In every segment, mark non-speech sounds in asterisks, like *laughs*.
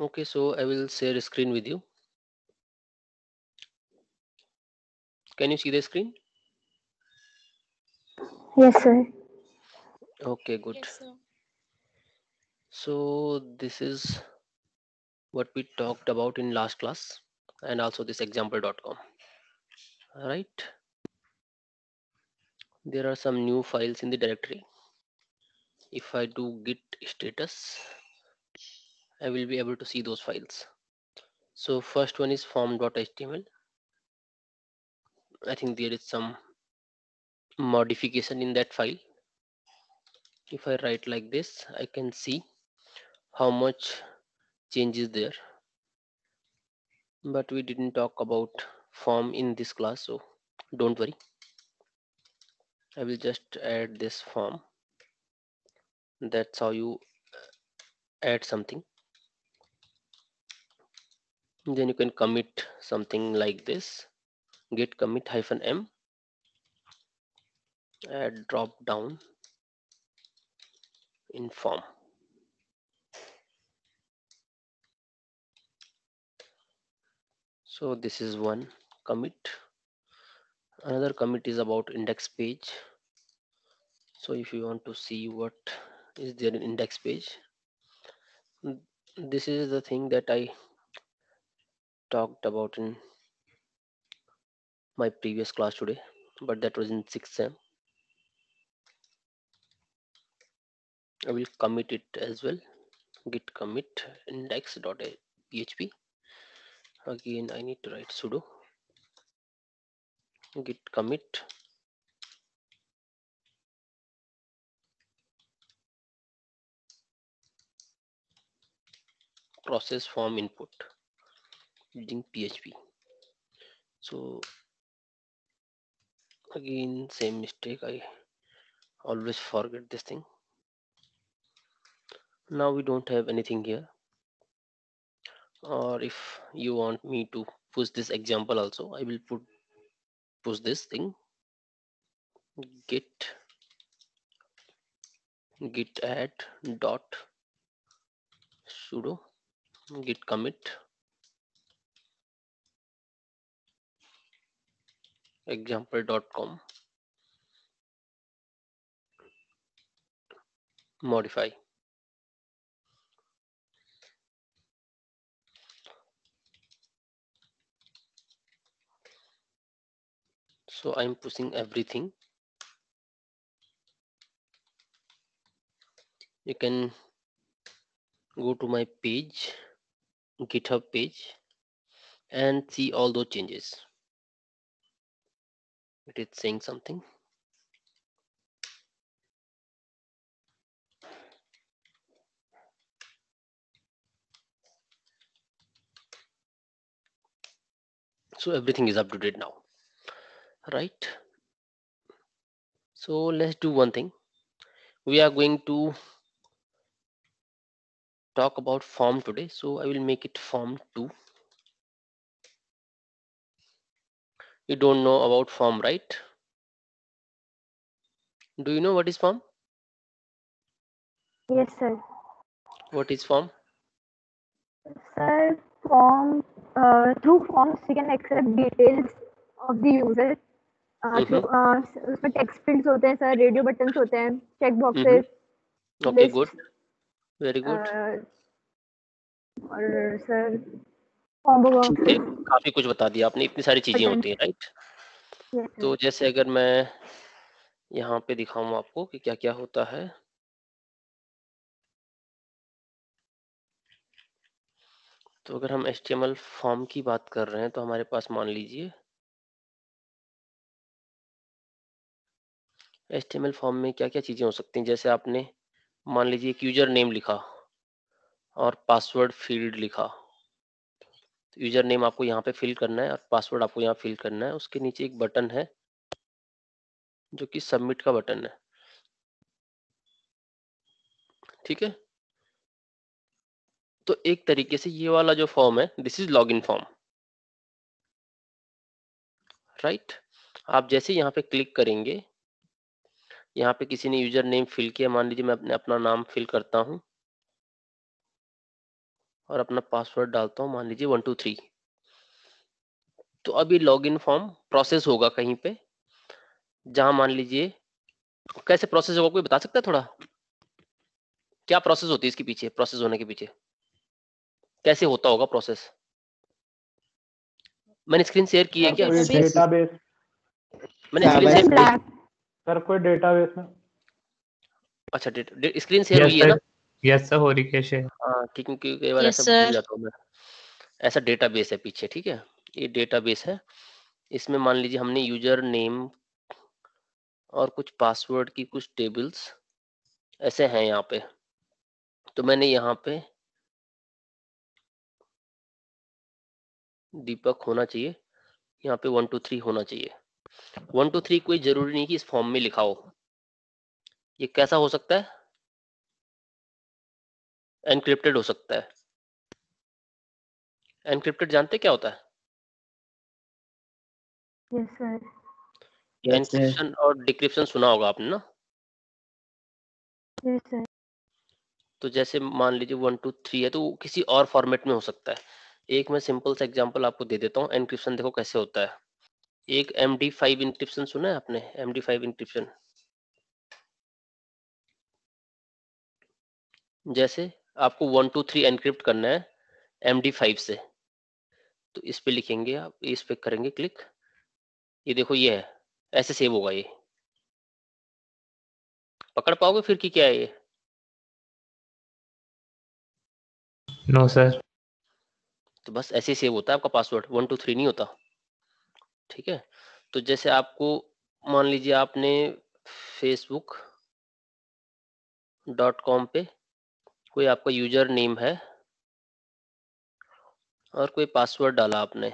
Okay, so I will share a screen with you. Can you see the screen? Yes, sir. Okay, good. Yes, so this is what we talked about in last class and also this example.com. All right. There are some new files in the directory. If I do git status, I will be able to see those files. So first one is form.html. I think there is some modification in that file. If I write like this, I can see how much changes there. But we didn't talk about form in this class, so don't worry. I will just add this form. That's how you add something then you can commit something like this git commit hyphen m add drop down inform so this is one commit another commit is about index page so if you want to see what is there in index page this is the thing that i talked about in my previous class today but that was in 6th sem I will commit it as well git commit index.php again I need to write sudo git commit process form input using PHP. So again same mistake I always forget this thing. Now we don't have anything here or if you want me to push this example also I will put push this thing git git add dot sudo git commit example.com modify so i'm pushing everything you can go to my page github page and see all those changes it is saying something. So everything is up to date now, right? So let's do one thing. We are going to talk about form today. So I will make it form two. you don't know about form right do you know what is form yes sir what is form sir form uh, through forms we can accept details of the user uh, mm-hmm. uh, उसमें text fields, होते हैं sir radio buttons होते हैं check boxes. Mm-hmm. Okay, good. Very good. Uh, और sir. हाँ, काफी कुछ बता दिया आपने इतनी सारी चीजें अच्छा। होती है राइट हम्म, तो हम्म। जैसे अगर मैं यहाँ पे दिखाऊं आपको कि क्या क्या होता है तो अगर हम एच फॉर्म की बात कर रहे हैं तो हमारे पास मान लीजिए एच फॉर्म में क्या क्या चीज़ें हो सकती हैं जैसे आपने मान लीजिए एक यूजर नेम लिखा और पासवर्ड फील्ड लिखा यूजर नेम आपको यहाँ पे फिल करना है और पासवर्ड आपको यहाँ फिल करना है उसके नीचे एक बटन है जो कि सबमिट का बटन है ठीक है तो एक तरीके से ये वाला जो फॉर्म है this is log in form right आप जैसे यहाँ पे क्लिक करेंगे यहाँ पे किसी ने यूजर नेम फिल किया मान लीजिए मैं अपने अपना नाम फिल करता हूँ और अपना पासवर्ड डालता हूँ मान लीजिए वन टू थ्री तो अभी लॉगिन फॉर्म प्रोसेस होगा कहीं पे जहां मान लीजिए कैसे प्रोसेस होगा कोई बता सकता है थोड़ा क्या प्रोसेस होती है इसके पीछे प्रोसेस होने के पीछे कैसे होता होगा प्रोसेस मैंने स्क्रीन शेयर की है क्या डेटाबेस मैंने स्क्रीन शेयर सर कोई डेटाबेस में अच्छा स्क्रीन शेयर हुई है ना यस सर हो रही कैश है हाँ कि- क्योंकि कई बार यस ऐसा भूल जाता हूँ मैं ऐसा डेटाबेस है पीछे ठीक है ये डेटाबेस है इसमें मान लीजिए हमने यूजर नेम और कुछ पासवर्ड की कुछ टेबल्स ऐसे हैं यहाँ पे तो मैंने यहाँ पे दीपक होना चाहिए यहाँ पे वन टू थ्री होना चाहिए वन टू थ्री कोई जरूरी नहीं कि इस फॉर्म में लिखाओ ये कैसा हो सकता है एनक्रिप्टेड हो सकता है एनक्रिप्टेड जानते क्या होता है एनक्रिप्शन yes, और डिक्रिप्शन सुना होगा आपने ना yes, तो जैसे मान लीजिए वन टू थ्री है तो किसी और फॉर्मेट में हो सकता है एक मैं सिंपल सा एग्जांपल आपको दे देता हूँ एनक्रिप्शन देखो कैसे होता है एक एम डी फाइव इंक्रिप्शन सुना है आपने एम डी फाइव इंक्रिप्शन जैसे आपको वन टू थ्री एनक्रिप्ट करना है एम डी फाइव से तो इस पर लिखेंगे आप इस पर करेंगे क्लिक ये देखो ये है ऐसे सेव होगा ये पकड़ पाओगे फिर की क्या है ये नो no, सर तो बस ऐसे सेव होता है आपका पासवर्ड वन टू थ्री नहीं होता ठीक है तो जैसे आपको मान लीजिए आपने फेसबुक डॉट कॉम पे कोई आपका यूजर नेम है और कोई पासवर्ड डाला आपने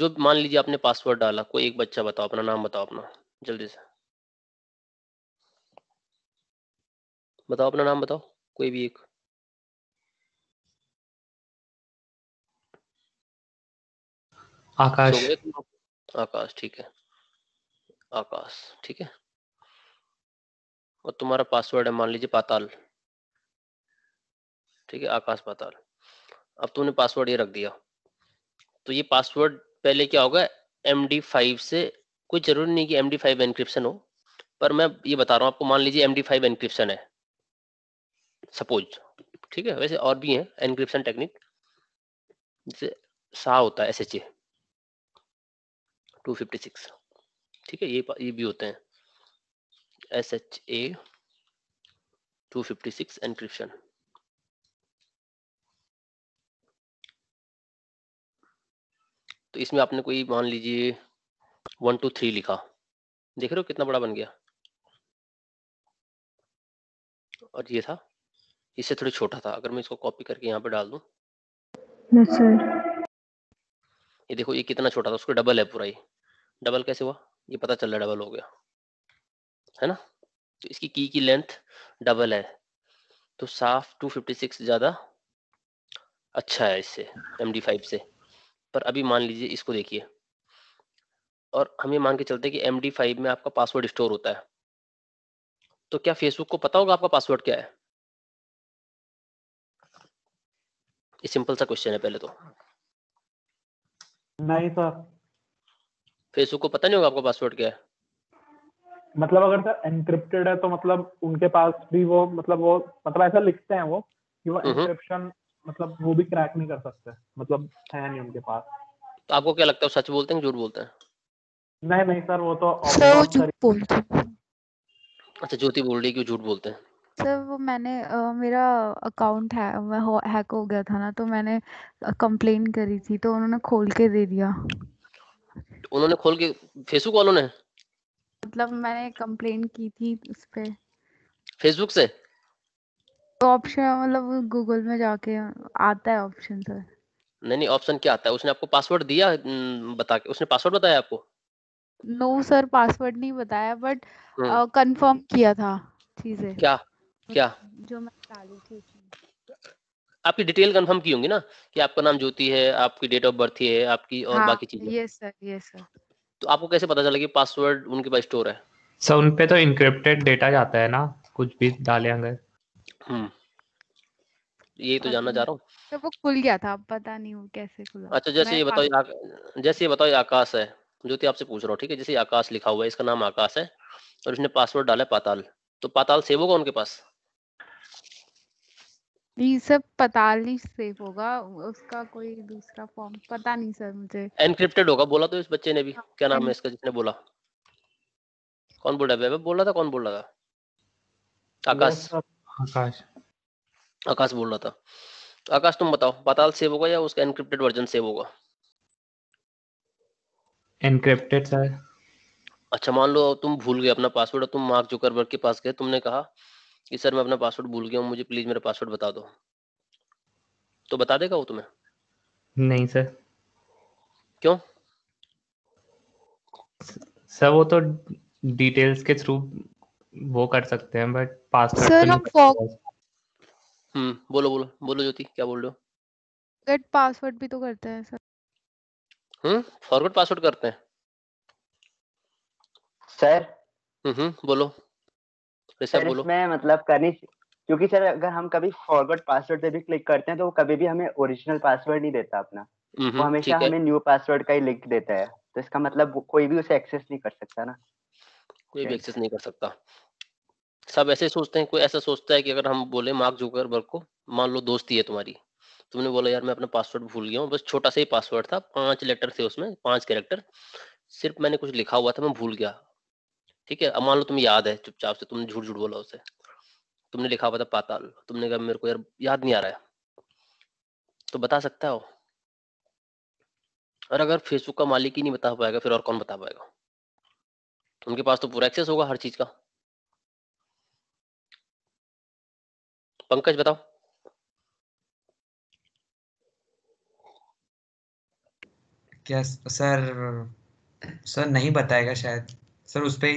जो मान लीजिए आपने पासवर्ड डाला कोई एक बच्चा बताओ अपना नाम बताओ अपना जल्दी से बताओ अपना नाम बताओ कोई भी एक आकाश आकाश ठीक है आकाश ठीक है और तुम्हारा पासवर्ड है मान लीजिए पाताल ठीक है आकाश पाताल अब तुमने पासवर्ड ये रख दिया तो ये पासवर्ड पहले क्या होगा एम डी फाइव से कोई जरूरी नहीं कि एम डी फाइव एनक्रिप्शन हो पर मैं ये बता रहा हूँ आपको मान लीजिए एम डी फाइव एनक्रिप्शन है सपोज ठीक है वैसे और भी है एनक्रिप्शन टेक्निक जैसे सा होता है S H A two fifty six ठीक है ये ये भी होते हैं SHA 256 encryption. तो इसमें आपने कोई मान लीजिए वन टू थ्री लिखा देख रहे हो कितना बड़ा बन गया और ये था इससे थोड़ा छोटा था अगर मैं इसको कॉपी करके यहाँ पे डाल दूँ ये देखो ये कितना छोटा था उसको डबल है पूरा ये डबल कैसे हुआ ये पता चल रहा है डबल हो गया है ना तो इसकी की की लेंथ डबल है तो साफ 256 ज़्यादा अच्छा है इससे एम से पर अभी मान लीजिए इसको देखिए और हम ये मान के चलते हैं कि एम डी में आपका पासवर्ड स्टोर होता है तो क्या फेसबुक को पता होगा आपका पासवर्ड क्या है ये सिंपल सा क्वेश्चन है पहले तो नहीं सर फेसबुक को पता नहीं होगा आपका पासवर्ड क्या है मतलब अगर सर एनक्रिप्टेड है तो मतलब उनके पास भी वो मतलब वो मतलब ऐसा लिखते हैं वो कि वो एनक्रिप्शन मतलब वो भी क्रैक नहीं कर सकते मतलब है नहीं उनके पास तो आपको क्या लगता है सच बोलते हैं झूठ बोलते हैं नहीं नहीं सर वो तो बोलते अच्छा ज्योति बोल रही क्यों झूठ बोलते हैं सर अच्छा, वो मैंने आ, मेरा अकाउंट है मैं हैक हो गया था ना तो मैंने कंप्लेन करी थी तो उन्होंने खोल के दे दिया उन्होंने खोल के फेसबुक वालों ने मतलब मैंने कंप्लेन की थी उस पे फेसबुक से तो ऑप्शन मतलब गूगल में जाके आता है ऑप्शन सर तो। नहीं नहीं ऑप्शन क्या आता है उसने आपको पासवर्ड दिया हम्म, बता के उसने पासवर्ड बताया आपको नो सर पासवर्ड नहीं बताया बट कंफर्म uh, किया था चीजें क्या क्या जो मैं डाली थी आपकी डिटेल कंफर्म की होंगी ना कि आपका नाम ज्योति है आपकी डेट ऑफ बर्थ है आपकी और हाँ, बाकी चीजें यस सर यस सर तो आपको कैसे पता चला कि पासवर्ड उनके पास स्टोर है सर उन पे तो इनक्रिप्टेड डेटा जाता है ना कुछ भी डाले अगर हम्म ये तो जानना चाह रहा हूँ तो वो खुल गया था पता नहीं वो कैसे खुला अच्छा जैसे ये बताओ आक... जैसे ये बताओ आकाश है जो कि आपसे पूछ रहा हूँ ठीक है जैसे आकाश लिखा हुआ है इसका नाम आकाश है और इसने पासवर्ड डाला पाताल तो पाताल सेव होगा उनके पास ये सब पताली सेफ होगा उसका कोई दूसरा फॉर्म पता नहीं सर मुझे एनक्रिप्टेड होगा बोला तो इस बच्चे ने भी हाँ, क्या नाम है हाँ। इसका जिसने बोला कौन बोल रहा है बोल रहा था कौन बोल रहा था आकाश आकाश आकाश बोल रहा था आकाश तुम बताओ पताल सेव होगा या उसका एनक्रिप्टेड वर्जन सेव होगा एनक्रिप्टेड सर अच्छा मान लो तुम भूल गए अपना पासवर्ड तुम मार्क जुकरबर्ग के पास गए तुमने कहा कि सर मैं अपना पासवर्ड भूल गया हूँ मुझे प्लीज मेरा पासवर्ड बता दो तो बता देगा वो तुम्हें नहीं सर क्यों सर वो तो डिटेल्स के थ्रू वो कर सकते हैं बट पासवर्ड सर हम फॉग हम्म बोलो बोलो बोलो ज्योति क्या बोल रहे हो गेट पासवर्ड भी तो करते हैं सर हम्म फॉरगेट पासवर्ड करते हैं सर हम्म बोलो तो सर इसमें मतलब करनी क्योंकि सर अगर हम कभी फॉरवर्ड पासवर्ड पे भी क्लिक करते हैं तो वो कभी भी हमें ओरिजिनल पासवर्ड नहीं देता अपना वो हमेशा हमें न्यू पासवर्ड का ही लिंक देता है तो इसका मतलब कोई भी उसे एक्सेस नहीं कर सकता ना कोई भी एक्सेस नहीं कर सकता सब ऐसे सोचते हैं कोई ऐसा सोचता है कि अगर हम बोले मार्क जुकरबर्ग को मान लो दोस्ती है तुम्हारी तुमने बोला यार मैं अपना पासवर्ड भूल गया हूँ बस छोटा सा ही पासवर्ड था पांच लेटर थे उसमें पांच कैरेक्टर सिर्फ मैंने कुछ लिखा हुआ था मैं भूल गया ठीक है अब मान लो तुम्हें याद है चुपचाप से तुमने झूठ झूठ बोला उसे तुमने लिखा हुआ था पाताल तुमने कहा मेरे को यार याद नहीं आ रहा है तो बता सकता हो और अगर फेसबुक का मालिक ही नहीं बता पाएगा फिर और कौन बता पाएगा उनके पास तो पूरा एक्सेस होगा हर चीज का पंकज बताओ क्या सर सर नहीं बताएगा शायद सर उस पर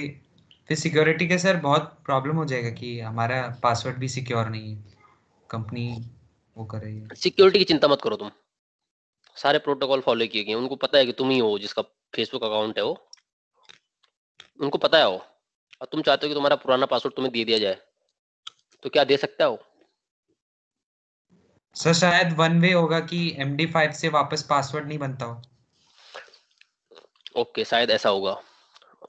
फिर सिक्योरिटी के सर बहुत प्रॉब्लम हो जाएगा कि हमारा पासवर्ड भी सिक्योर नहीं है कंपनी वो कर रही है सिक्योरिटी की चिंता मत करो तुम सारे प्रोटोकॉल फॉलो किए गए उनको पता है कि तुम ही हो जिसका फेसबुक अकाउंट है वो उनको पता है वो और तुम चाहते हो कि तुम्हारा पुराना पासवर्ड तुम्हें दे दिया जाए तो क्या दे सकता हो सर शायद वन वे होगा कि एम फाइव से वापस पासवर्ड नहीं बनता हो ओके okay, शायद ऐसा होगा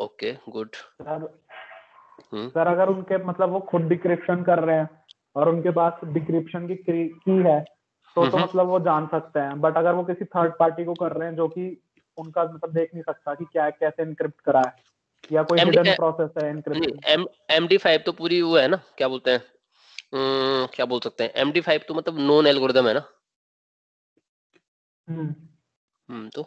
okay good sir hmm? Sir अगर उनके मतलब वो खुद डिक्रिप्शन कर रहे हैं और उनके पास डिक्रिप्शन की की है तो तो mm-hmm. मतलब वो जान सकते हैं बट अगर वो किसी थर्ड पार्टी को कर रहे हैं जो कि उनका मतलब देख नहीं सकता कि क्या कैसे इनक्रिप्ट करा है या कोई हिडन प्रोसेस है इनक्रिप्शन फाइव तो पूरी वो है ना क्या बोलते हैं hmm, क्या बोल सकते हैं एम डी फाइव तो मतलब नोन एल्गोरिदम है ना हम्म तो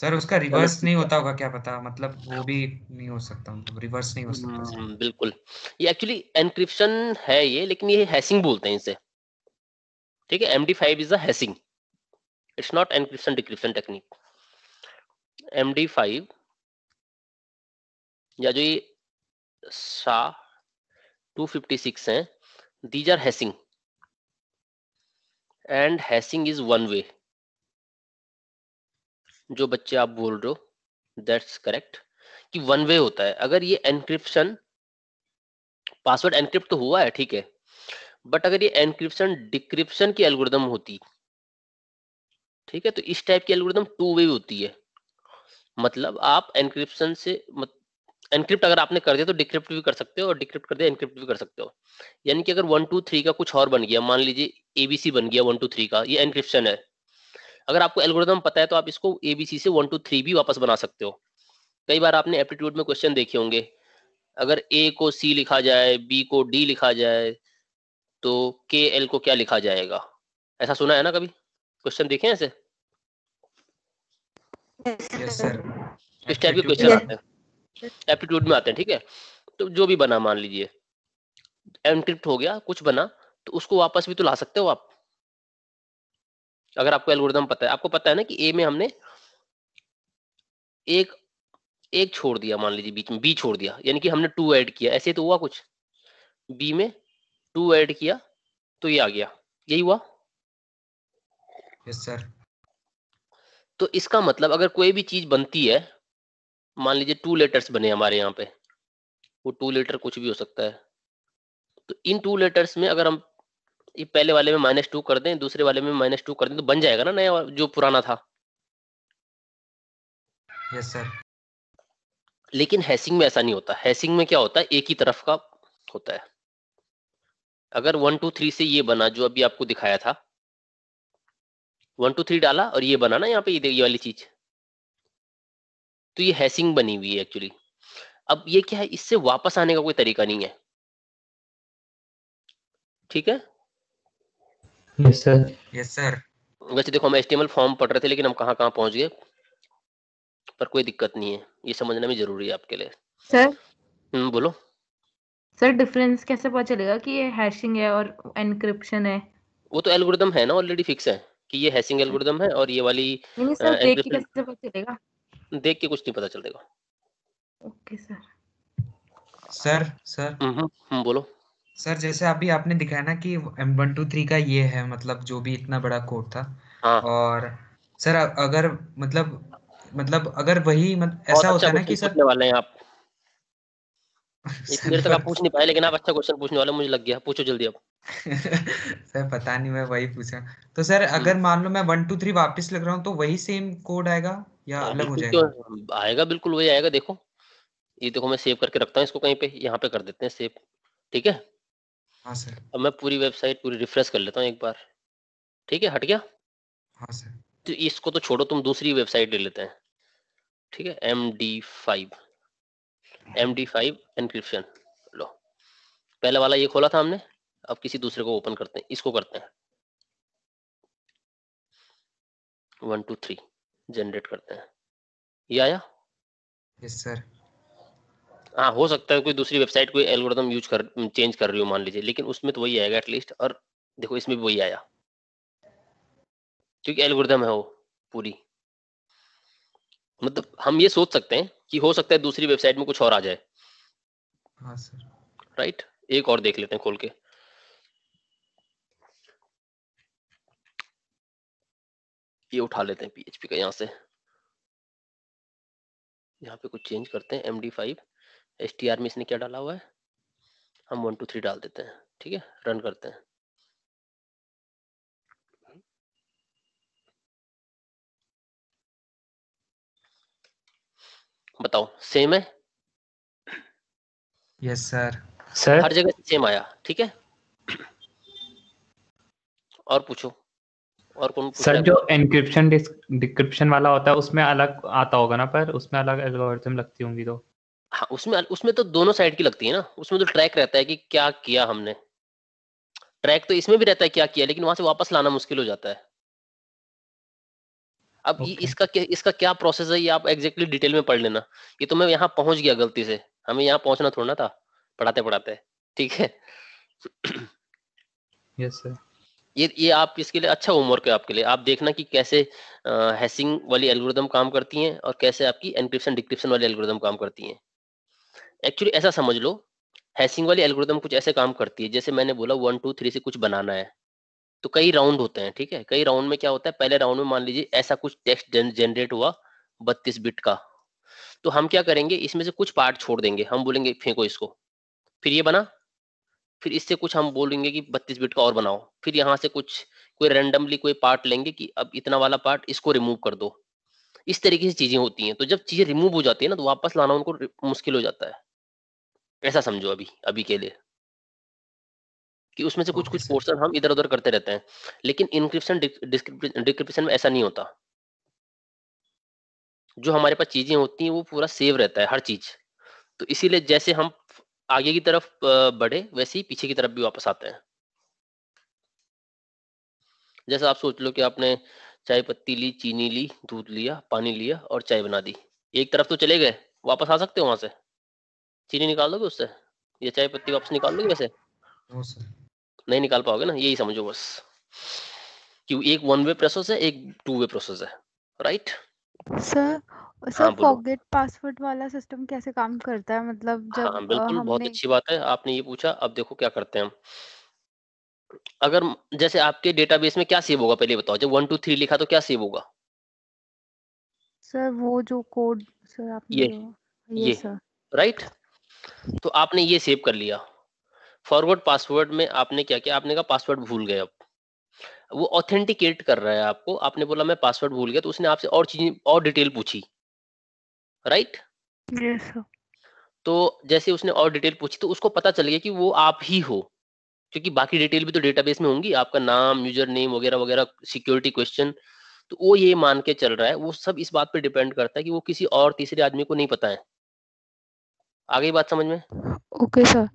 सर उसका रिवर्स नहीं होता होगा क्या पता मतलब वो भी नहीं हो सकता मतलब रिवर्स नहीं हो हम्म, सकता बिल्कुल ये एक्चुअली एनक्रिप्शन है ये लेकिन ये हैशिंग बोलते हैं इसे ठीक है M five is a hashing it's not encryption decryption technique M D five या जो ये सा टू फिफ्टी सिक्स हैं these are hashing and hashing is one way जो बच्चे आप बोल रहे हो दैट्स करेक्ट कि वन वे होता है अगर ये एनक्रिप्शन पासवर्ड एनक्रिप्ट तो हुआ है ठीक है बट अगर ये एनक्रिप्शन डिक्रिप्शन की एल्गोरिदम होती ठीक है तो इस टाइप की एल्गोरिदम टू वे होती है मतलब आप एनक्रिप्शन से मत, एनक्रिप्ट अगर आपने कर दिया तो डिक्रिप्ट भी कर सकते हो और डिक्रिप्ट कर दिया एनक्रिप्ट भी कर सकते हो यानी कि अगर वन टू थ्री का कुछ और बन गया मान लीजिए एबीसी बन गया वन टू थ्री का ये एनक्रिप्शन है अगर आपको एल्गोरिदम पता है तो आप इसको एबीसी से वन टू थ्री भी वापस बना सकते हो कई बार आपने एप्टीट्यूड में क्वेश्चन देखे होंगे अगर ए को सी लिखा जाए बी को डी लिखा जाए तो के एल को क्या लिखा जाएगा ऐसा सुना है ना कभी क्वेश्चन देखे ऐसे इस टाइप के क्वेश्चन आते हैं एप्टीट्यूड में आते हैं ठीक है तो जो भी बना मान लीजिए एनक्रिप्ट हो गया कुछ बना तो उसको वापस भी तो ला सकते हो आप अगर आपको एल्गोरिदम पता है आपको पता है ना कि ए में हमने एक एक छोड़ दिया मान लीजिए बीच में बी छोड़ दिया यानी कि हमने टू ऐड किया ऐसे तो हुआ कुछ बी में टू ऐड किया तो ये आ गया यही हुआ यस सर तो इसका मतलब अगर कोई भी चीज बनती है मान लीजिए टू लेटर्स बने हमारे यहाँ पे वो टू लेटर कुछ भी हो सकता है तो इन टू लेटर्स में अगर हम ये पहले वाले में माइनस टू कर दें दूसरे वाले में माइनस टू कर दें तो बन जाएगा ना नया जो पुराना था यस सर लेकिन हैसिंग में ऐसा नहीं होता हैसिंग में क्या होता है एक ही तरफ का होता है अगर वन टू थ्री से ये बना जो अभी आपको दिखाया था वन टू थ्री डाला और ये बना ना यहाँ पे ये, ये वाली चीज तो ये हैसिंग बनी हुई है एक्चुअली अब ये क्या है इससे वापस आने का कोई तरीका नहीं है ठीक है यस सर यस सर वैसे देखो हम एचटीएमएल फॉर्म पढ़ रहे थे लेकिन हम कहाँ कहाँ पहुंच गए पर कोई दिक्कत नहीं है ये समझना भी जरूरी है आपके लिए सर हम्म बोलो सर डिफरेंस कैसे पता चलेगा कि ये हैशिंग है और एनक्रिप्शन है वो तो एल्गोरिथम है ना ऑलरेडी फिक्स है कि ये हैशिंग एल्गोरिथम है और ये वाली नहीं सर देख के कैसे पता चलेगा देख के कुछ नहीं पता चलेगा ओके सर सर सर हम्म बोलो सर जैसे अभी आपने दिखाया ना कि वन टू थ्री का ये है मतलब जो भी इतना बड़ा कोड था हाँ। और सर अगर मतलब मतलब अगर वही मत, ऐसा अच्छा होता है ना कि सर वाले हैं आप इतनी *laughs* देर तक आप पूछ नहीं पाए लेकिन आप अच्छा क्वेश्चन पूछने वाले मुझे लग गया पूछो जल्दी आप *laughs* सर पता नहीं मैं वही पूछा तो सर हम्म। अगर मान लो मैं वन टू थ्री वापस लग रहा हूँ तो वही सेम कोड आएगा या हाँ, अलग हो जाएगा तो आएगा बिल्कुल वही आएगा देखो ये देखो मैं सेव करके रखता हूँ इसको कहीं पे यहाँ पे कर देते हैं सेव ठीक है हाँ सर अब मैं पूरी वेबसाइट पूरी रिफ्रेश कर लेता हूँ एक बार ठीक है हट गया हाँ सर तो इसको तो छोड़ो तुम दूसरी वेबसाइट ले लेते हैं ठीक है M D five M D five encryption लो पहले वाला ये खोला था हमने अब किसी दूसरे को ओपन करते हैं इसको करते हैं वन टू थ्री जनरेट करते हैं ये आया यस सर हाँ हो सकता है कोई दूसरी वेबसाइट कोई एल्गोरिथम यूज कर चेंज कर रही हो मान लीजिए लेकिन उसमें तो वही आएगा एटलीस्ट और देखो इसमें भी वही आया क्योंकि एल्गोरिथम है वो पूरी मतलब हम ये सोच सकते हैं कि हो सकता है दूसरी वेबसाइट में कुछ और आ जाए हाँ सर राइट एक और देख लेते हैं खोल के ये उठा लेते हैं पीएचपी का यहाँ से यहाँ पे कुछ चेंज करते हैं M D five S T R में इसने क्या डाला हुआ है हम वन टू थ्री डाल देते हैं ठीक है रन करते हैं बताओ सेम है यस सर सर हर जगह सेम आया ठीक है और पूछो और कौन सर जो एनक्रिप्शन डिस्क्रिप्शन वाला होता है उसमें अलग आता होगा ना पर उसमें अलग एल्गोरिथम लगती होंगी तो हाँ, उसमें उसमें तो दोनों साइड की लगती है ना उसमें तो ट्रैक रहता है कि क्या किया हमने ट्रैक तो इसमें भी रहता है क्या किया लेकिन वहां से वापस लाना मुश्किल हो जाता है अब okay. इसका क्या इसका क्या प्रोसेस है ये आप एग्जैक्टली डिटेल में पढ़ लेना ये तो मैं यहाँ पहुंच गया गलती से हमें यहाँ पहुंचना थोड़ा ना था पढ़ाते पढ़ाते ठीक है yes, sir. ये ये आप इसके लिए अच्छा होमवर्क है आपके लिए आप देखना कि कैसे हैसिंग वाली एल्गोरिदम काम करती हैं और कैसे आपकी एनक्रिप्शन डिक्रिप्शन वाली एल्गोरिदम काम करती हैं एक्चुअली ऐसा समझ लो हैसिंग वाली एल्गोरिदम कुछ ऐसे काम करती है जैसे मैंने बोला वन टू थ्री से कुछ बनाना है तो कई राउंड होते हैं ठीक है कई राउंड में क्या होता है पहले राउंड में मान लीजिए ऐसा कुछ टेक्स्ट जनरेट हुआ बत्तीस बिट का तो हम क्या करेंगे इसमें से कुछ पार्ट छोड़ देंगे हम बोलेंगे फेंको इसको फिर ये बना फिर इससे कुछ हम बोलेंगे कि बत्तीस बिट का और बनाओ फिर यहाँ से कुछ कोई रेंडमली कोई पार्ट लेंगे कि अब इतना वाला पार्ट इसको रिमूव कर दो इस तरीके से चीजें होती हैं तो जब चीजें रिमूव हो जाती है ना तो वापस लाना उनको मुश्किल हो जाता है ऐसा समझो अभी अभी के लिए कि उसमें से कुछ कुछ पोर्शन हम इधर उधर करते रहते हैं लेकिन इनक्रिप्शन डिस्क्रिप्शन में ऐसा नहीं होता जो हमारे पास चीजें होती हैं वो पूरा सेव रहता है हर चीज तो इसीलिए जैसे हम आगे की तरफ बढ़े वैसे ही पीछे की तरफ भी वापस आते हैं जैसे आप सोच लो कि आपने चाय पत्ती ली चीनी ली दूध लिया पानी लिया और चाय बना दी एक तरफ तो चले गए वापस आ सकते हो वहां से चीनी निकाल दोगे उससे ये चाय पत्ती वापस निकाल दोगे वैसे हाँ नहीं निकाल पाओगे ना यही समझो बस कि एक वन वे प्रोसेस है एक टू वे प्रोसेस है राइट सर हाँ, सर फॉरगेट पासवर्ड वाला सिस्टम कैसे काम करता है मतलब जब हाँ, बिल्कुल हमने... बहुत अच्छी बात है आपने ये पूछा अब देखो क्या करते हैं हम अगर जैसे आपके डेटाबेस में क्या सेव होगा पहले बताओ जब वन टू थ्री लिखा तो क्या सेव होगा सर वो जो कोड सर आपने ये ये, ये सर राइट right? तो आपने ये सेव कर लिया फॉरवर्ड पासवर्ड में आपने क्या किया आपने कहा पासवर्ड भूल गए अब वो ऑथेंटिकेट कर रहा है आपको आपने बोला मैं पासवर्ड भूल गया तो उसने आपसे और चीज और डिटेल पूछी राइट yes, तो जैसे उसने और डिटेल पूछी तो उसको पता चल गया कि वो आप ही हो क्योंकि बाकी डिटेल भी तो डेटाबेस में होंगी आपका नाम यूजर नेम वगैरह वगैरह सिक्योरिटी क्वेश्चन तो वो ये मान के चल रहा है वो सब इस बात पर डिपेंड करता है कि वो किसी और तीसरे आदमी को नहीं पता है आ गई बात समझ में ओके सर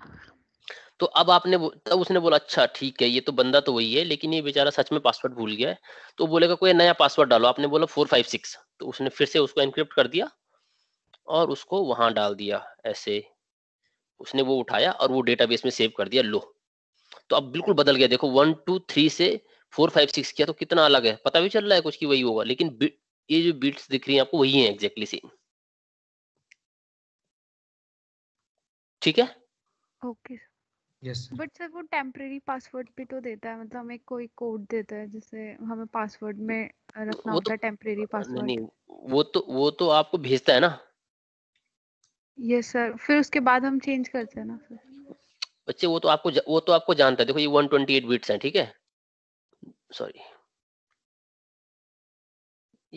तो अब आपने तब उसने बोला अच्छा ठीक है ये तो बंदा तो वही है लेकिन ये बेचारा सच में पासवर्ड भूल गया है तो बोलेगा कोई नया पासवर्ड डालो आपने बोला फोर फाइव सिक्स तो उसने फिर से उसको इनक्रिप्ट कर दिया और उसको वहां डाल दिया ऐसे उसने वो उठाया और वो डेटाबेस में सेव कर दिया लो तो अब बिल्कुल बदल गया देखो वन टू थ्री से फोर फाइव सिक्स किया तो कितना अलग है पता भी चल रहा है कुछ की वही होगा लेकिन ये जो बीट्स दिख रही है आपको वही है एग्जैक्टली सेम ठीक है ओके यस बट सर वो टेम्परेरी पासवर्ड भी तो देता है मतलब हमें कोई कोड देता है जिसे हमें पासवर्ड में रखना तो होता है टेम्परेरी पासवर्ड नहीं वो तो वो तो आपको भेजता है ना यस yes, सर फिर उसके बाद हम चेंज करते हैं ना सर बच्चे वो तो आपको वो तो आपको जानता है देखो ये 128 बिट्स हैं ठीक है सॉरी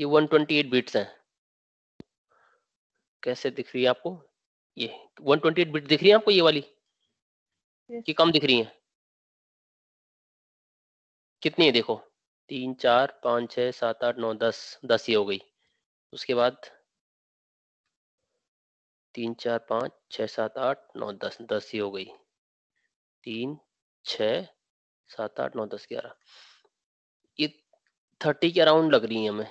ये 128 बिट्स हैं कैसे दिख रही है आपको ये 128 बिट दिख रही है आपको ये वाली yes. कि कम दिख रही है कितनी है देखो तीन चार पाँच छः सात आठ नौ दस दस ये हो गई उसके बाद तीन चार पाँच छः सात आठ नौ दस दस ये हो गई तीन छः सात आठ नौ दस ग्यारह ये थर्टी के अराउंड लग रही है हमें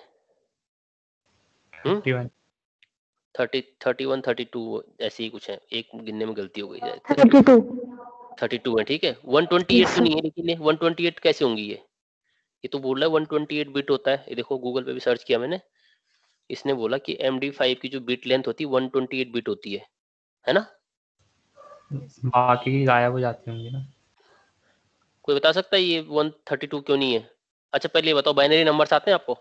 thirty thirty one thirty two ऐसे ही कुछ है एक गिनने में गलती हो गई है थर्टी टू थर्टी टू है ठीक है वन ट्वेंटी एट तो नहीं है लेकिन वन ट्वेंटी एट कैसे होंगी ये ये तो बोल रहा है वन ट्वेंटी एट बिट होता है ये देखो गूगल पे भी सर्च किया मैंने इसने बोला कि एम डी फाइव की जो बिट लेंथ होती है वन ट्वेंटी एट बिट होती है है ना बाकी गायब हो जाती होंगी ना कोई बता सकता है ये वन थर्टी टू क्यों नहीं है अच्छा पहले बताओ बाइनरी नंबर आते हैं आपको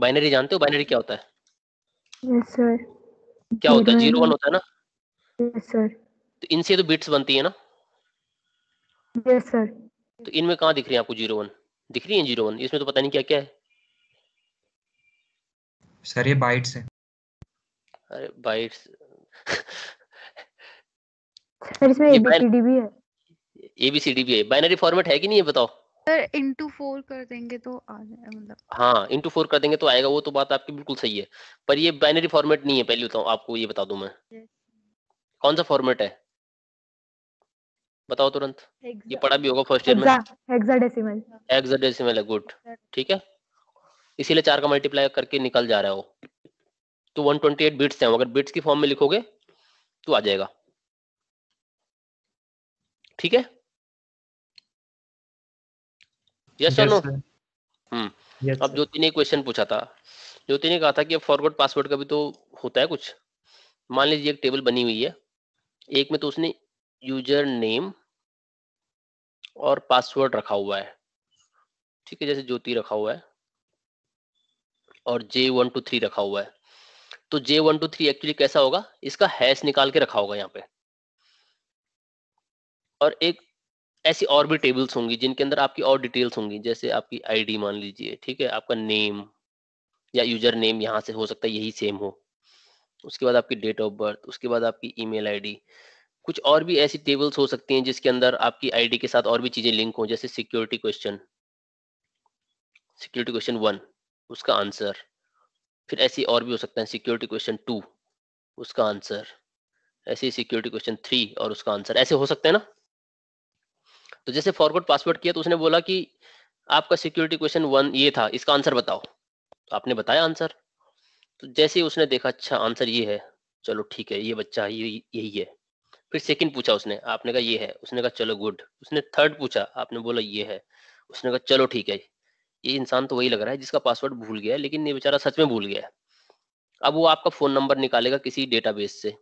बाइनरी जानते हो बाइनरी क्या होता है यस सर क्या होता है जीरो वन होता है ना यस सर तो इनसे तो बिट्स बनती है ना यस सर तो इनमें कहाँ दिख रही है आपको जीरो वन दिख रही है जीरो वन इसमें तो पता नहीं क्या क्या है सर ये बाइट्स है अरे बाइट्स सर इसमें एबीसीडी भी है एबीसीडी भी है बाइनरी फॉर्मेट है कि नहीं है बताओ सर इनटू फोर कर देंगे तो आ जाए मतलब हाँ इनटू फोर कर देंगे तो आएगा वो तो बात आपकी बिल्कुल सही है पर ये बाइनरी फॉर्मेट नहीं है पहले बताऊँ तो आपको ये बता दू मैं yes. कौन सा फॉर्मेट है बताओ तुरंत Hexa. ये पढ़ा भी होगा फर्स्ट ईयर में हेक्साडेसिमल है गुड ठीक है इसीलिए चार का मल्टीप्लाई करके निकल जा रहा है वो तो 128 बिट्स हैं अगर बिट्स की फॉर्म में लिखोगे तो आ जाएगा ठीक है यस और नो हम्म अब ज्योति ने क्वेश्चन पूछा था ज्योति ने कहा था कि फॉरवर्ड पासवर्ड का भी तो होता है कुछ मान लीजिए एक टेबल बनी हुई है एक में तो उसने यूजर नेम और पासवर्ड रखा हुआ है ठीक है जैसे ज्योति रखा हुआ है और जे वन टू थ्री रखा हुआ है तो J one two three actually कैसा होगा इसका हैश निकाल के रखा होगा यहाँ पे और एक ऐसी और भी टेबल्स होंगी जिनके अंदर आपकी और डिटेल्स होंगी जैसे आपकी आईडी मान लीजिए ठीक है आपका नेम या यूजर नेम यहाँ से हो सकता है यही सेम हो उसके बाद आपकी डेट ऑफ बर्थ उसके बाद आपकी ईमेल आईडी कुछ और भी ऐसी टेबल्स हो सकती हैं जिसके अंदर आपकी आईडी के साथ और भी चीजें लिंक हों जैसे security question security question one उसका आंसर फिर ऐसी और भी हो सकता है सिक्योरिटी क्वेश्चन टू उसका आंसर ऐसे सिक्योरिटी क्वेश्चन थ्री और उसका आंसर ऐसे हो सकते हैं ना तो जैसे फॉरवर्ड पासवर्ड किया तो उसने बोला कि आपका सिक्योरिटी क्वेश्चन वन ये था इसका आंसर बताओ तो आपने बताया आंसर तो जैसे ही उसने देखा अच्छा आंसर ये है चलो ठीक है ये बच्चा ये यही है फिर सेकंड पूछा उसने आपने कहा ये है उसने कहा चलो गुड उसने थर्ड पूछा आपने बोला ये है उसने कहा चलो ठीक है ये इंसान तो वही लग रहा है जिसका पासवर्ड भूल गया है लेकिन ये बेचारा सच में भूल गया है अब वो आपका फोन नंबर निकालेगा किसी डेटाबेस से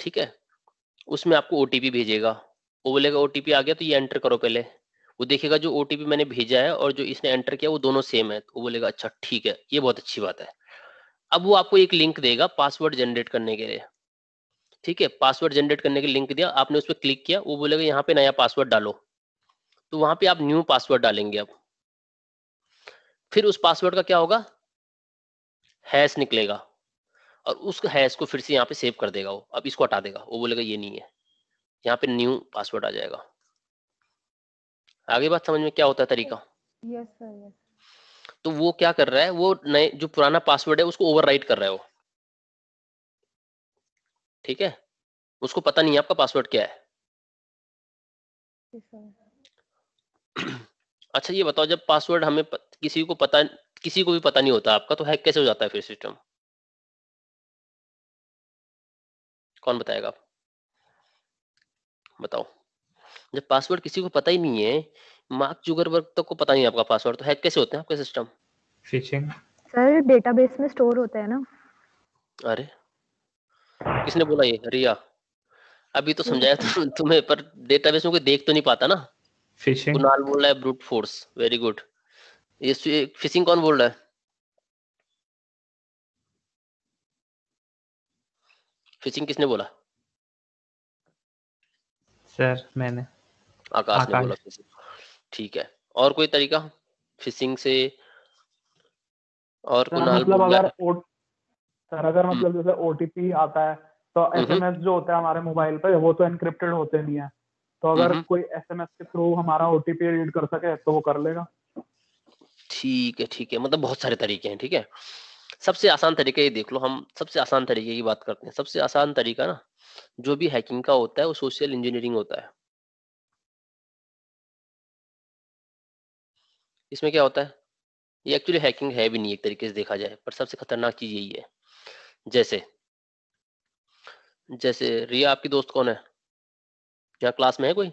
ठीक है उसमें आपको ओ भेजेगा वो बोलेगा ओटीपी आ गया तो ये एंटर करो पहले वो देखेगा जो ओटीपी मैंने भेजा है और जो इसने एंटर किया वो दोनों सेम है तो वो बोलेगा अच्छा ठीक है ये बहुत अच्छी बात है अब वो आपको एक लिंक देगा पासवर्ड जनरेट करने के लिए ठीक है पासवर्ड जनरेट करने के लिंक दिया आपने उस पर क्लिक किया वो बोलेगा यहाँ पे नया पासवर्ड डालो तो वहां पे आप न्यू पासवर्ड डालेंगे अब फिर उस पासवर्ड का क्या होगा हैश निकलेगा और उस हैश को फिर से यहाँ पे सेव कर देगा वो अब इसको हटा देगा वो बोलेगा ये नहीं है यहाँ पे न्यू पासवर्ड आ जाएगा आगे बात समझ में क्या होता है तरीका यस सर यस तो वो क्या कर रहा है वो नए जो पुराना पासवर्ड है उसको ओवरराइट कर रहा है वो ठीक है उसको पता नहीं है आपका पासवर्ड क्या है *clears throat* अच्छा ये बताओ जब पासवर्ड हमें प, किसी को पता किसी को भी पता नहीं होता आपका तो हैक कैसे हो जाता है फिर सिस्टम कौन बताएगा आप बताओ जब पासवर्ड किसी को पता ही नहीं है मार्क जुगरबर्ग तक तो को पता नहीं आपका पासवर्ड तो हैक कैसे होते हैं आपके सिस्टम फिशिंग सर डेटाबेस में स्टोर होता है ना अरे किसने बोला ये रिया अभी तो समझाया था *laughs* तुम्हें पर डेटाबेस में कोई देख तो नहीं पाता ना फिशिंग कुणाल बोल रहा है ब्रूट फोर्स वेरी गुड ये फिशिंग कौन बोल रहा है फिशिंग किसने बोला सर मैंने आकाश, ने बोला फिशिंग ठीक है और कोई तरीका फिशिंग से और कुनाल मतलब अगर ओ, सर अगर हम्म। मतलब जैसे ओटीपी आता है तो एसएमएस हम्म। जो होता है हमारे मोबाइल पे वो तो एनक्रिप्टेड होते नहीं है तो अगर हम्म। कोई एसएमएस के थ्रू हमारा ओटीपी रीड कर सके तो वो कर लेगा ठीक है ठीक है मतलब बहुत सारे तरीके हैं ठीक है सबसे आसान तरीका ये देख लो हम सबसे आसान तरीके की बात करते हैं सबसे आसान तरीका ना जो भी हैकिंग का होता है वो सोशल इंजीनियरिंग होता है इसमें क्या होता है ये एक्चुअली हैकिंग है भी नहीं एक तरीके से देखा जाए पर सबसे खतरनाक चीज यही है जैसे जैसे रिया आपकी दोस्त कौन है यहाँ क्लास में है कोई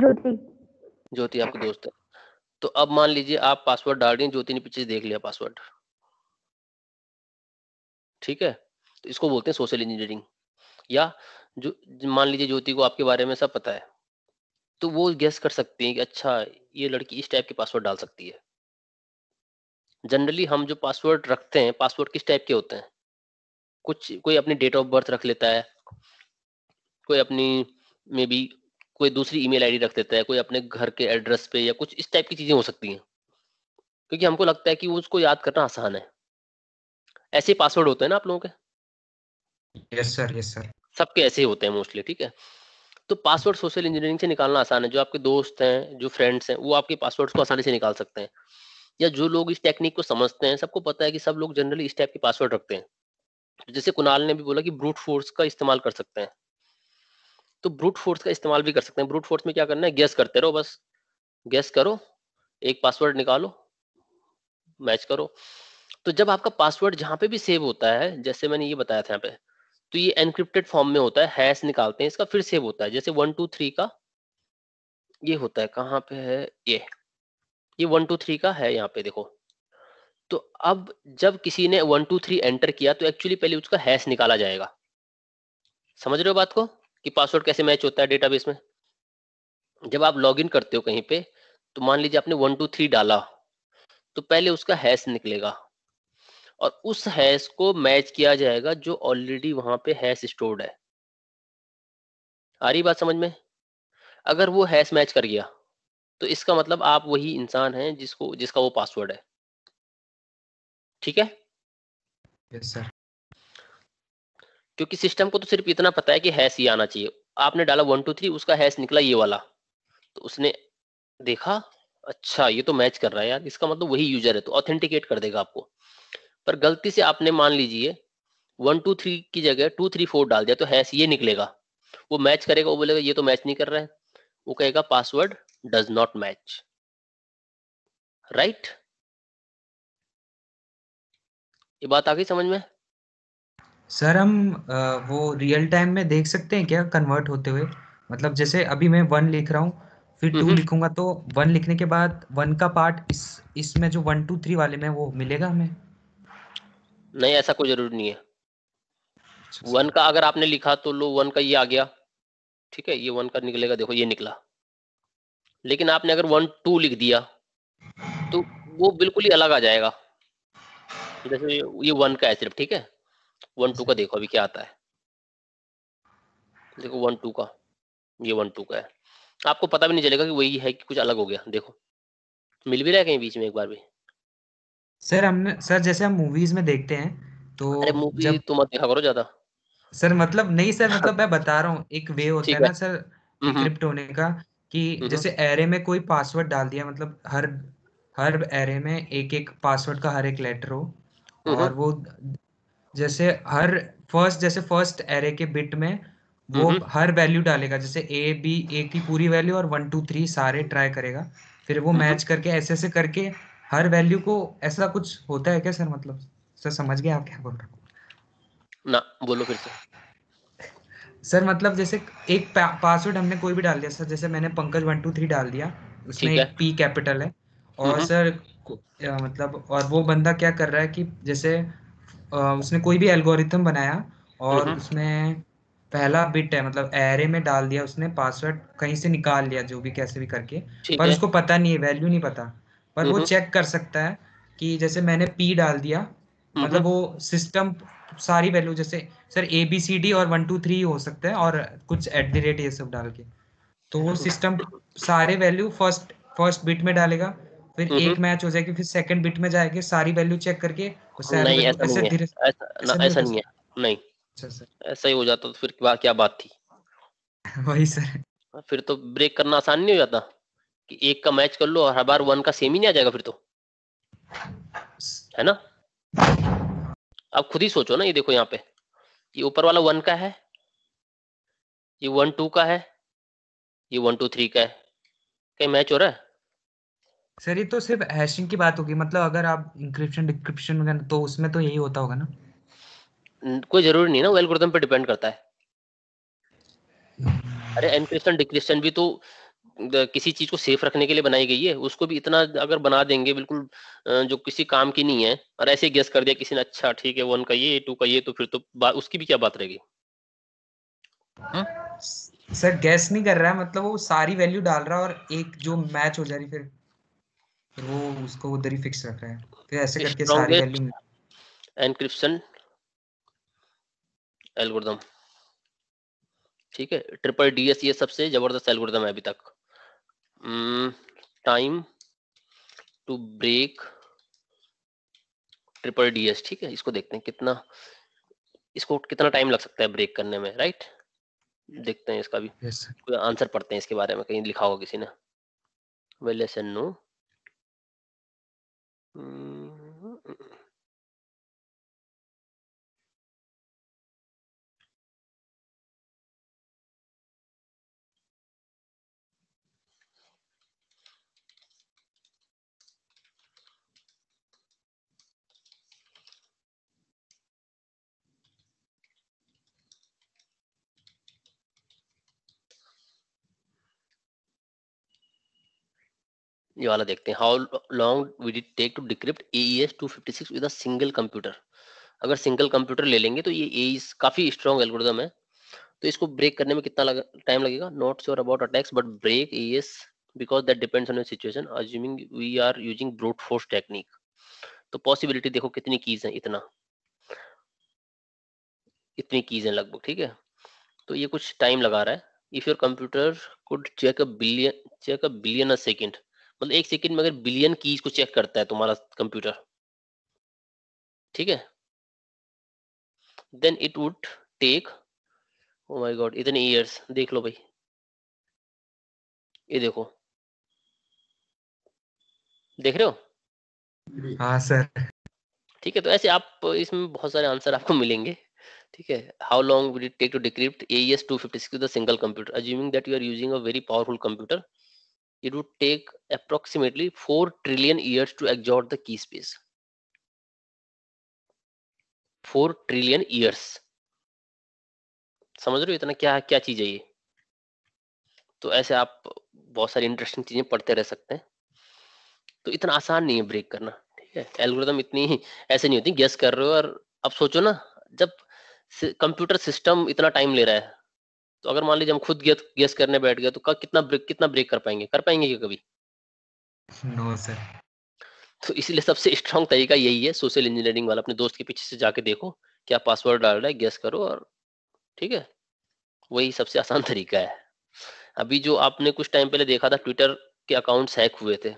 ज्योति ज्योति आपकी दोस्त है तो अब मान लीजिए आप पासवर्ड डाल रही ज्योति ने पीछे देख लिया पासवर्ड ठीक है तो इसको बोलते हैं सोशल इंजीनियरिंग या जो मान लीजिए ज्योति को आपके बारे में सब पता है तो वो गैस कर सकती है कि अच्छा ये लड़की इस टाइप के पासवर्ड डाल सकती है जनरली हम जो पासवर्ड रखते हैं पासवर्ड किस टाइप के होते हैं कुछ कोई अपनी डेट ऑफ बर्थ रख लेता है कोई अपनी मे बी कोई दूसरी ईमेल आईडी रख देता है कोई अपने घर के एड्रेस पे या कुछ इस टाइप की चीजें हो सकती हैं क्योंकि हमको लगता है कि उसको याद करना आसान है ऐसे पासवर्ड होते हैं ना आप लोगों के यस सर यस सर सबके ऐसे होते हैं मोस्टली ठीक है तो पासवर्ड सोशल इंजीनियरिंग से निकालना आसान है जो आपके दोस्त हैं जो फ्रेंड्स हैं वो आपके पासवर्ड्स को आसानी से निकाल सकते हैं या जो लोग इस टेक्निक को समझते हैं सबको पता है कि सब लोग जनरली इस टाइप के पासवर्ड रखते हैं जैसे कुणाल ने भी बोला कि ब्रूट फोर्स का इस्तेमाल कर सकते हैं तो ब्रूट फोर्स का इस्तेमाल भी कर सकते हैं ब्रूट फोर्स में क्या करना है गैस करते रहो बस गैस करो एक पासवर्ड निकालो मैच करो तो जब आपका पासवर्ड जहां पे भी सेव होता है जैसे मैंने ये बताया था यहाँ पे तो ये एनक्रिप्टेड फॉर्म में होता है हैश निकालते हैं इसका फिर सेव होता है जैसे वन टू थ्री का ये होता है कहाँ पे है ये ये वन टू थ्री का है यहाँ पे देखो तो अब जब किसी ने वन टू थ्री एंटर किया तो एक्चुअली पहले उसका हैश निकाला जाएगा समझ रहे हो बात को कि पासवर्ड कैसे मैच होता है डेटाबेस में जब आप लॉगिन करते हो कहीं पे तो मान लीजिए आपने वन टू थ्री डाला तो पहले उसका हैश निकलेगा और उस हैश को मैच किया जाएगा जो ऑलरेडी वहां पे हैश स्टोर्ड है आ रही बात समझ में अगर वो हैश मैच कर गया तो इसका मतलब आप वही इंसान हैं जिसको जिसका वो पासवर्ड है ठीक है यस सर क्योंकि सिस्टम को तो सिर्फ इतना पता है कि हैश ही आना चाहिए आपने डाला वन टू थ्री उसका हैश निकला ये वाला तो उसने देखा अच्छा ये तो मैच कर रहा है यार इसका मतलब वही यूजर है तो ऑथेंटिकेट कर देगा आपको पर गलती से आपने मान लीजिए वन टू थ्री की जगह टू थ्री फोर डाल दिया तो हैश ये निकलेगा वो मैच करेगा वो बोलेगा ये तो मैच नहीं कर रहा है वो कहेगा password does not match right ये बात आ गई समझ में सर हम वो रियल टाइम में देख सकते हैं क्या कन्वर्ट होते हुए मतलब जैसे अभी मैं वन लिख रहा हूँ फिर टू लिखूंगा तो वन लिखने के बाद वन का पार्ट इस इसमें जो वन टू थ्री वाले में वो मिलेगा हमें नहीं ऐसा कोई जरूरी नहीं है अच्छा, अच्छा। वन का अगर आपने लिखा तो लो वन का ये आ गया ठीक है ये वन का निकलेगा देखो ये निकला लेकिन आपने अगर वन टू लिख दिया तो वो बिल्कुल ही अलग आ जाएगा जैसे ये वन का है सिर्फ ठीक है वन टू का देखो अभी क्या आता है देखो वन टू का ये वन टू का है आपको पता भी नहीं चलेगा कि वही है कि कुछ अलग हो गया देखो मिल भी रहा है कहीं बीच में एक बार भी सर हमने सर जैसे हम मूवीज में देखते हैं तो अरे मूवी जब तो मत देखा करो ज्यादा सर मतलब नहीं सर मतलब *laughs* मैं बता रहा हूँ एक वे होता है ना सर क्रिप्ट हम्म, हम्म। होने का कि हम्म, जैसे एरे में कोई पासवर्ड डाल दिया मतलब हर हर एरे में एक एक पासवर्ड का हर एक लेटर हो और वो जैसे हर फर्स्ट जैसे फर्स्ट एरे के बिट में वो हर वैल्यू डालेगा जैसे ए बी ए की पूरी वैल्यू और वन टू थ्री सारे ट्राई करेगा फिर वो मैच करके ऐसे ऐसे करके हर वैल्यू को ऐसा कुछ होता है क्या सर मतलब सर समझ गए आप क्या बोल रहे हो ना बोलो फिर से सर मतलब जैसे एक पासवर्ड हमने कोई भी डाल दिया सर जैसे मैंने पंकज वन टू थ्री डाल दिया उसमें एक पी कैपिटल है और सर मतलब और वो बंदा क्या कर रहा है कि जैसे उसने कोई भी एल्गोरिथम बनाया और उसमें पहला बिट है मतलब एरे में डाल दिया उसने पासवर्ड कहीं से निकाल लिया जो भी कैसे भी करके पर उसको पता नहीं है वैल्यू नहीं पता पर वो चेक हम्म हम्म। कर सकता है कि जैसे मैंने पी डाल दिया हम्म मतलब वो सिस्टम सारी वैल्यू जैसे sir A B C D और वन टू थ्री हो सकता है और कुछ एट द रेट ये सब डाल के तो वो सिस्टम सारे वैल्यू फर्स्ट फर्स्ट बिट में डालेगा फिर एक मैच हो जाएगी फिर सेकंड बिट में जाएगी सारी वैल्यू चेक करके नहीं ऐसा नहीं है ऐसा, नहीं है अच्छा, ऐसा ही हो जाता तो फिर क्या बात थी *laughs* वही सर फिर तो ब्रेक करना आसान नहीं हो जाता कि एक का मैच कर लो और हर बार वन का सेम ही नहीं आ जाएगा फिर तो है ना अब खुद ही सोचो ना ये देखो यहाँ पे ये ऊपर वाला वन का है ये वन टू का है ये वन टू थ्री का है कहीं मैच हो रहा है सर ये तो सिर्फ हैशिंग की बात होगी मतलब अगर आप इंक्रिप्शन डिक्रिप्शन वगैरह तो उसमें तो यही होता होगा ना कोई जरूरी नहीं ना एल्गोरिथम पे डिपेंड करता है अरे एनक्रिप्शन डिक्रिप्शन भी तो किसी चीज को सेफ रखने के लिए बनाई गई है उसको भी इतना अगर बना देंगे बिल्कुल जो किसी काम की नहीं है और ऐसे गेस कर दिया किसी ने अच्छा ठीक है वन का ये टू का ये तो फिर तो उसकी भी क्या बात रहेगी हाँ? सर गैस नहीं कर रहा है मतलब वो सारी वैल्यू डाल रहा है और एक जो मैच हो जा रही फिर वो उसको उधर ही फिक्स रख रहा है फिर तो ऐसे करके सारी वैल्यू एनक्रिप्शन एल्गोरिथम ठीक है ट्रिपल डीएस ये सबसे जबरदस्त एल्गोरिथम है अभी तक time to break triple DES ठीक है इसको देखते हैं कितना इसको कितना टाइम लग सकता है ब्रेक करने में राइट देखते हैं इसका भी yes, कोई आंसर पढ़ते हैं इसके बारे में कहीं लिखा होगा किसी ने वेल एस एन नो ये वाला देखते हैं how long would it take to decrypt A S two fifty six with single computer अगर सिंगल कंप्यूटर ले लेंगे तो ये ए e काफी स्ट्रॉन्ग एल्गोरिदम है तो इसको ब्रेक करने में कितना टाइम लग, लगेगा not sure about attacks but break A S because that depends on situation assuming we are using brute force technique तो पॉसिबिलिटी देखो कितनी कीज है इतना इतनी कीज है लगभग ठीक है तो ये कुछ टाइम लगा रहा है if your computer could check a billion check a billion a second मतलब एक सेकंड में अगर बिलियन कीज को चेक करता है तुम्हारा कंप्यूटर ठीक है then it would take oh my god इतने ईयर्स देख लो भाई ये देखो देख रहे हो हाँ सर ठीक है तो ऐसे आप इसमें बहुत सारे आंसर आपको मिलेंगे ठीक है how long will it take to decrypt S two fifty six single computer assuming that you are using a very powerful computer it would take approximately 4 trillion years to exhaust the key space 4 trillion years समझ रहे हो इतना क्या क्या चीज है ये तो ऐसे आप बहुत सारी इंटरेस्टिंग चीजें पढ़ते रह सकते हैं तो इतना आसान नहीं है ब्रेक करना ठीक है एल्गोरिदम इतनी ऐसे नहीं होती गेस कर रहे हो और अब सोचो ना जब कंप्यूटर सिस्टम इतना टाइम ले रहा है तो अगर मान लीजिए हम खुद गेस करने बैठ गए तो कितना ब्रेक कितना ब्रेक कर पाएंगे कर पाएंगे क्या कभी नो no, सर तो इसलिए सबसे स्ट्रांग तरीका यही है सोशल इंजीनियरिंग वाला अपने दोस्त के पीछे से जाके देखो क्या पासवर्ड डाल रहा है गेस करो और ठीक है वही सबसे आसान *laughs* तरीका है अभी जो आपने कुछ टाइम पहले देखा था ट्विटर के अकाउंट्स हैक हुए थे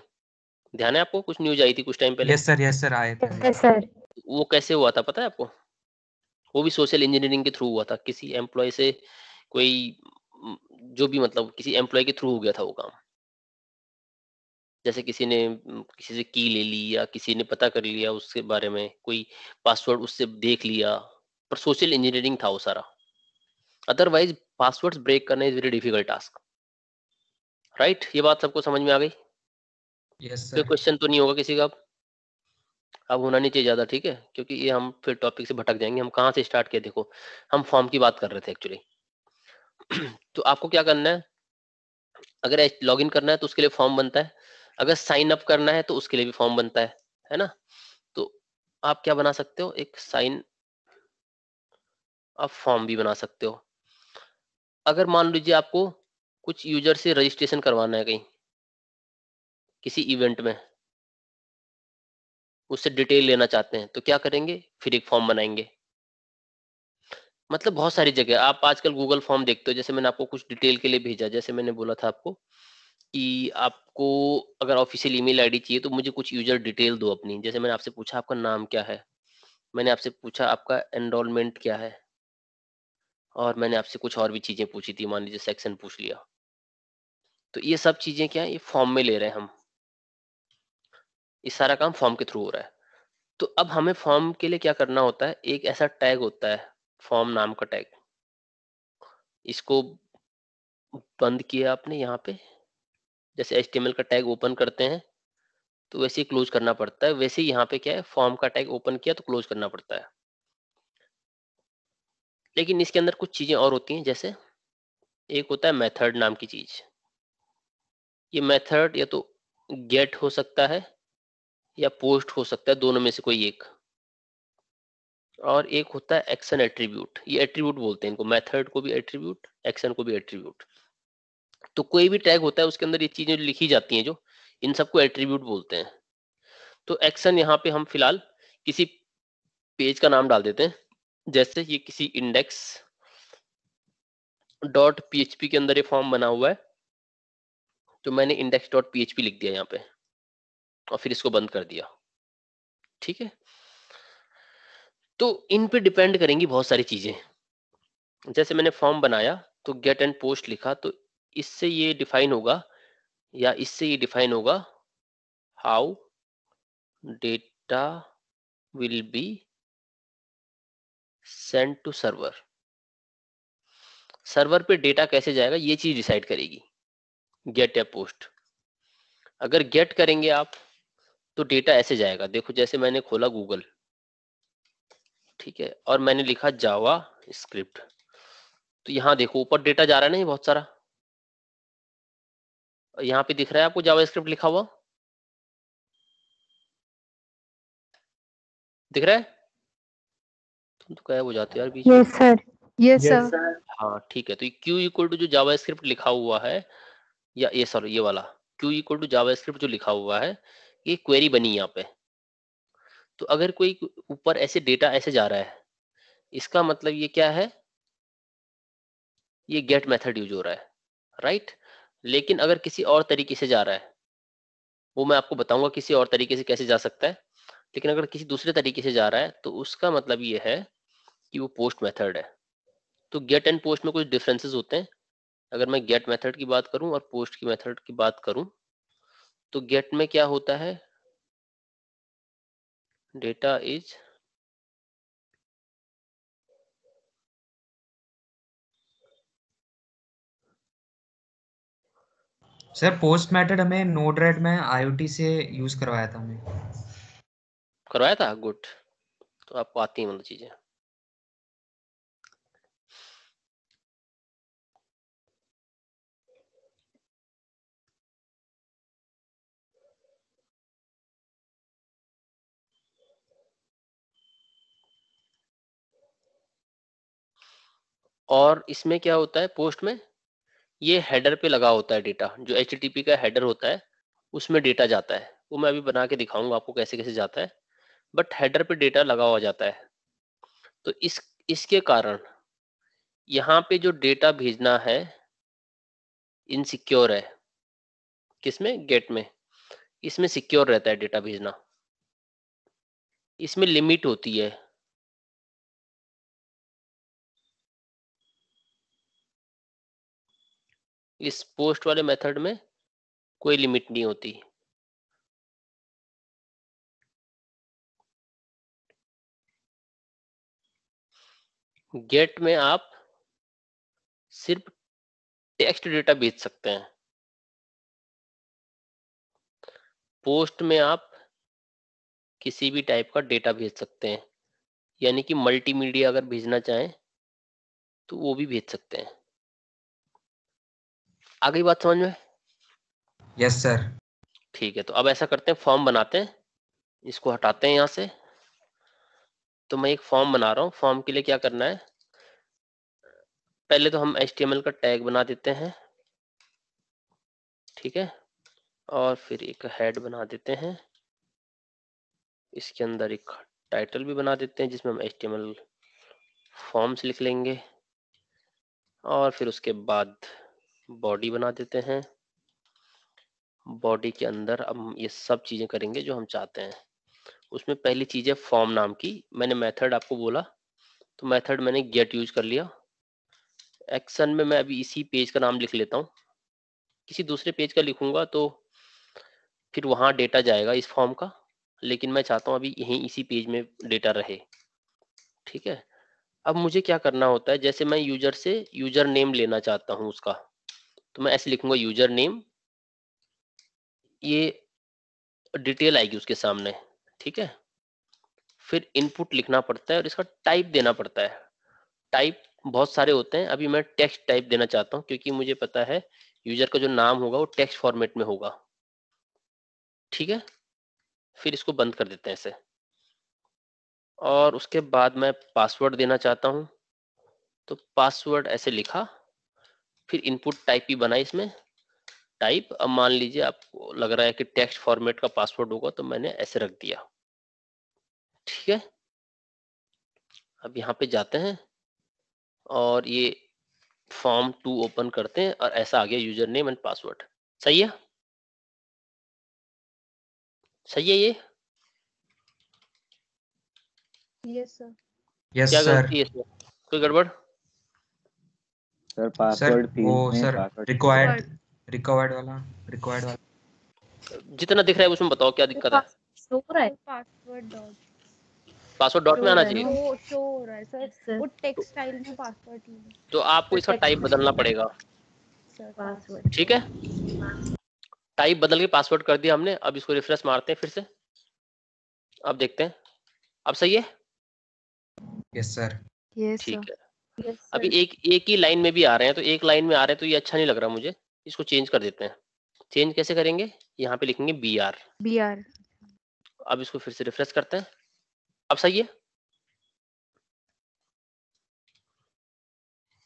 ध्यान है आपको कुछ न्यूज आई थी कुछ टाइम पहले यस सर यस सर आए थे यस सर वो कैसे हुआ था पता है आपको वो भी सोशल इंजीनियरिंग के थ्रू हुआ था किसी एम्प्लॉय से कोई जो भी मतलब किसी एम्प्लॉय के थ्रू हो गया था वो काम जैसे किसी ने किसी से की ले ली या किसी ने पता कर लिया उसके बारे में कोई पासवर्ड उससे देख लिया पर सोशल इंजीनियरिंग था वो सारा अदरवाइज पासवर्ड ब्रेक करना is very difficult task right ये बात सबको समझ में आ गई यस yes, क्वेश्चन तो नहीं होगा किसी का अब अब होना नहीं चाहिए ज्यादा ठीक है क्योंकि ये हम फिर टॉपिक से भटक जाएंगे हम कहाँ से स्टार्ट किया देखो हम फॉर्म की बात कर रहे थे एक्चुअली तो आपको क्या करना है अगर लॉग इन करना है तो उसके लिए फॉर्म बनता है अगर साइन अप करना है तो उसके लिए भी फॉर्म बनता है है ना तो आप क्या बना सकते हो एक साइन आप फॉर्म भी बना सकते हो अगर मान लीजिए आपको कुछ यूजर से रजिस्ट्रेशन करवाना है कहीं किसी इवेंट में उससे डिटेल लेना चाहते हैं तो क्या करेंगे फिर एक फॉर्म बनाएंगे मतलब बहुत सारी जगह आप आजकल गूगल फॉर्म देखते हो जैसे मैंने आपको कुछ डिटेल के लिए भेजा जैसे मैंने बोला था आपको कि आपको अगर ऑफिशियल ईमेल आईडी चाहिए तो मुझे कुछ यूजर डिटेल दो अपनी जैसे मैंने आपसे पूछा आपका नाम क्या है मैंने आपसे पूछा आपका एनरोलमेंट क्या है और मैंने आपसे कुछ और भी चीजें पूछी थी मान लीजिए सेक्शन पूछ लिया तो ये सब चीजें क्या है ये फॉर्म में ले रहे हैं हम ये सारा काम फॉर्म के थ्रू हो रहा है तो अब हमें फॉर्म के लिए क्या करना होता है एक ऐसा टैग होता है फॉर्म नाम का टैग इसको बंद किया आपने यहाँ पे जैसे एच का टैग ओपन करते हैं तो वैसे ही क्लोज करना पड़ता है वैसे ही यहाँ पे क्या है फॉर्म का टैग ओपन किया तो क्लोज करना पड़ता है लेकिन इसके अंदर कुछ चीजें और होती हैं जैसे एक होता है मेथड नाम की चीज ये मेथड या तो गेट हो सकता है या पोस्ट हो सकता है दोनों में से कोई एक और एक होता है एक्शन एट्रीब्यूट ये एट्रीब्यूट बोलते हैं इनको मेथड को भी एट्रीब्यूट एक्शन को भी एट्रीब्यूट तो कोई भी टैग होता है उसके अंदर ये चीजें लिखी जाती हैं जो इन सबको एट्रीब्यूट बोलते हैं तो एक्शन यहाँ पे हम फिलहाल किसी पेज का नाम डाल देते हैं जैसे ये किसी इंडेक्स डॉट पीएचपी के अंदर ये फॉर्म बना हुआ है तो मैंने इंडेक्स डॉट पीएचपी लिख दिया यहाँ पे और फिर इसको बंद कर दिया ठीक है तो इन पे डिपेंड करेंगी बहुत सारी चीजें जैसे मैंने फॉर्म बनाया तो गेट एंड पोस्ट लिखा तो इससे ये डिफाइन होगा या इससे ये डिफाइन होगा how data will be send to server server पे डेटा कैसे जाएगा ये चीज डिसाइड करेगी गेट या पोस्ट अगर गेट करेंगे आप तो डेटा ऐसे जाएगा देखो जैसे मैंने खोला गूगल ठीक है और मैंने लिखा जावा स्क्रिप्ट तो यहाँ देखो ऊपर डेटा जा रहा है ना बहुत सारा यहाँ पे दिख रहा है आपको जावा स्क्रिप्ट लिखा हुआ दिख रहा है तुम तो क्या हो जाते यार बीच यस सर यस सर हाँ ठीक है तो क्यू इक्वल टू जो जावा स्क्रिप्ट लिखा हुआ है या ये सॉरी ये वाला Q equal to JavaScript जो लिखा हुआ है ये क्वेरी बनी यहाँ पे तो अगर कोई ऊपर ऐसे डेटा ऐसे जा रहा है इसका मतलब ये क्या है ये गेट मेथड यूज हो रहा है राइट right? लेकिन अगर किसी और तरीके से जा रहा है वो मैं आपको बताऊंगा किसी और तरीके से कैसे जा सकता है लेकिन अगर किसी दूसरे तरीके से जा रहा है तो उसका मतलब ये है कि वो पोस्ट मेथड है तो गेट एंड पोस्ट में कुछ डिफरेंसेस होते हैं अगर मैं गेट मेथड की बात करूं और पोस्ट की मेथड की बात करूं तो गेट में क्या होता है data is सर पोस्ट मैटेड हमें नोड रेड में आईओटी से यूज करवाया था हमें करवाया था गुड तो आपको आती है मतलब चीजें और इसमें क्या होता है पोस्ट में ये हेडर पे लगा होता है डेटा जो एच का हेडर होता है उसमें डेटा जाता है वो मैं अभी बना के दिखाऊंगा आपको कैसे कैसे जाता है बट हेडर पे डेटा लगा हुआ जाता है तो इस इसके कारण यहाँ पे जो डेटा भेजना है इनसिक्योर है किसमें गेट में इसमें सिक्योर रहता है डेटा भेजना इसमें लिमिट होती है इस पोस्ट वाले मेथड में कोई लिमिट नहीं होती गेट में आप सिर्फ टेक्स्ट डेटा भेज सकते हैं पोस्ट में आप किसी भी टाइप का डेटा भेज सकते हैं यानी कि मल्टीमीडिया अगर भेजना चाहें तो वो भी भेज सकते हैं आ गई बात समझ में यस सर ठीक है तो अब ऐसा करते हैं फॉर्म बनाते हैं इसको हटाते हैं यहाँ से तो मैं एक फॉर्म बना रहा हूँ फॉर्म के लिए क्या करना है पहले तो हम एच का टैग बना देते हैं ठीक है और फिर एक हेड बना देते हैं इसके अंदर एक टाइटल भी बना देते हैं जिसमें हम एच फॉर्म्स लिख लेंगे और फिर उसके बाद बॉडी बना देते हैं बॉडी के अंदर अब ये सब चीज़ें करेंगे जो हम चाहते हैं उसमें पहली चीज़ है फॉर्म नाम की मैंने मेथड आपको बोला तो मेथड मैंने गेट यूज कर लिया एक्शन में मैं अभी इसी पेज का नाम लिख लेता हूँ किसी दूसरे पेज का लिखूंगा तो फिर वहां डेटा जाएगा इस फॉर्म का लेकिन मैं चाहता हूँ अभी यही इसी पेज में डेटा रहे ठीक है अब मुझे क्या करना होता है जैसे मैं यूजर से यूजर नेम लेना चाहता हूँ उसका तो मैं ऐसे लिखूंगा यूजर नेम ये डिटेल आएगी उसके सामने ठीक है फिर इनपुट लिखना पड़ता है और इसका टाइप देना पड़ता है टाइप बहुत सारे होते हैं अभी मैं टेक्स्ट टाइप देना चाहता हूँ क्योंकि मुझे पता है यूजर का जो नाम होगा वो टेक्स्ट फॉर्मेट में होगा ठीक है फिर इसको बंद कर देते हैं इसे और उसके बाद मैं पासवर्ड देना चाहता हूँ तो पासवर्ड ऐसे लिखा फिर इनपुट टाइप ही बना इसमें टाइप अब मान लीजिए आपको लग रहा है कि टेक्स्ट फॉर्मेट का पासवर्ड होगा तो मैंने ऐसे रख दिया ठीक है अब यहाँ पे जाते हैं और ये फॉर्म टू ओपन करते हैं और ऐसा आ गया यूजर नेम एंड पासवर्ड सही है सही है ये यस सर यस सर कोई गड़बड़ सर पासवर्ड वो सर रिक्वायर्ड रिक्वायर्ड वाला रिक्वायर्ड वाला जितना दिख रहा है उसमें बताओ क्या दिक्कत है शो हो रहा है पासवर्ड डॉट पासवर्ड डॉट में आना चाहिए वो शो हो रहा है सर वो टेक्स्ट फाइल में पासवर्ड तो आपको इसका टाइप बदलना पड़ेगा पासवर्ड ठीक है टाइप बदल के पासवर्ड कर दिया हमने अब इसको रिफ्रेश मारते हैं फिर से अब देखते हैं अब सही है यस सर ठीक है yes, अभी एक एक ही लाइन में भी आ रहे हैं तो एक लाइन में आ रहे हैं तो ये अच्छा नहीं लग रहा मुझे इसको चेंज कर देते हैं चेंज कैसे करेंगे यहाँ पे लिखेंगे बी आर बी आर अब इसको फिर से रिफ्रेश करते हैं अब सही है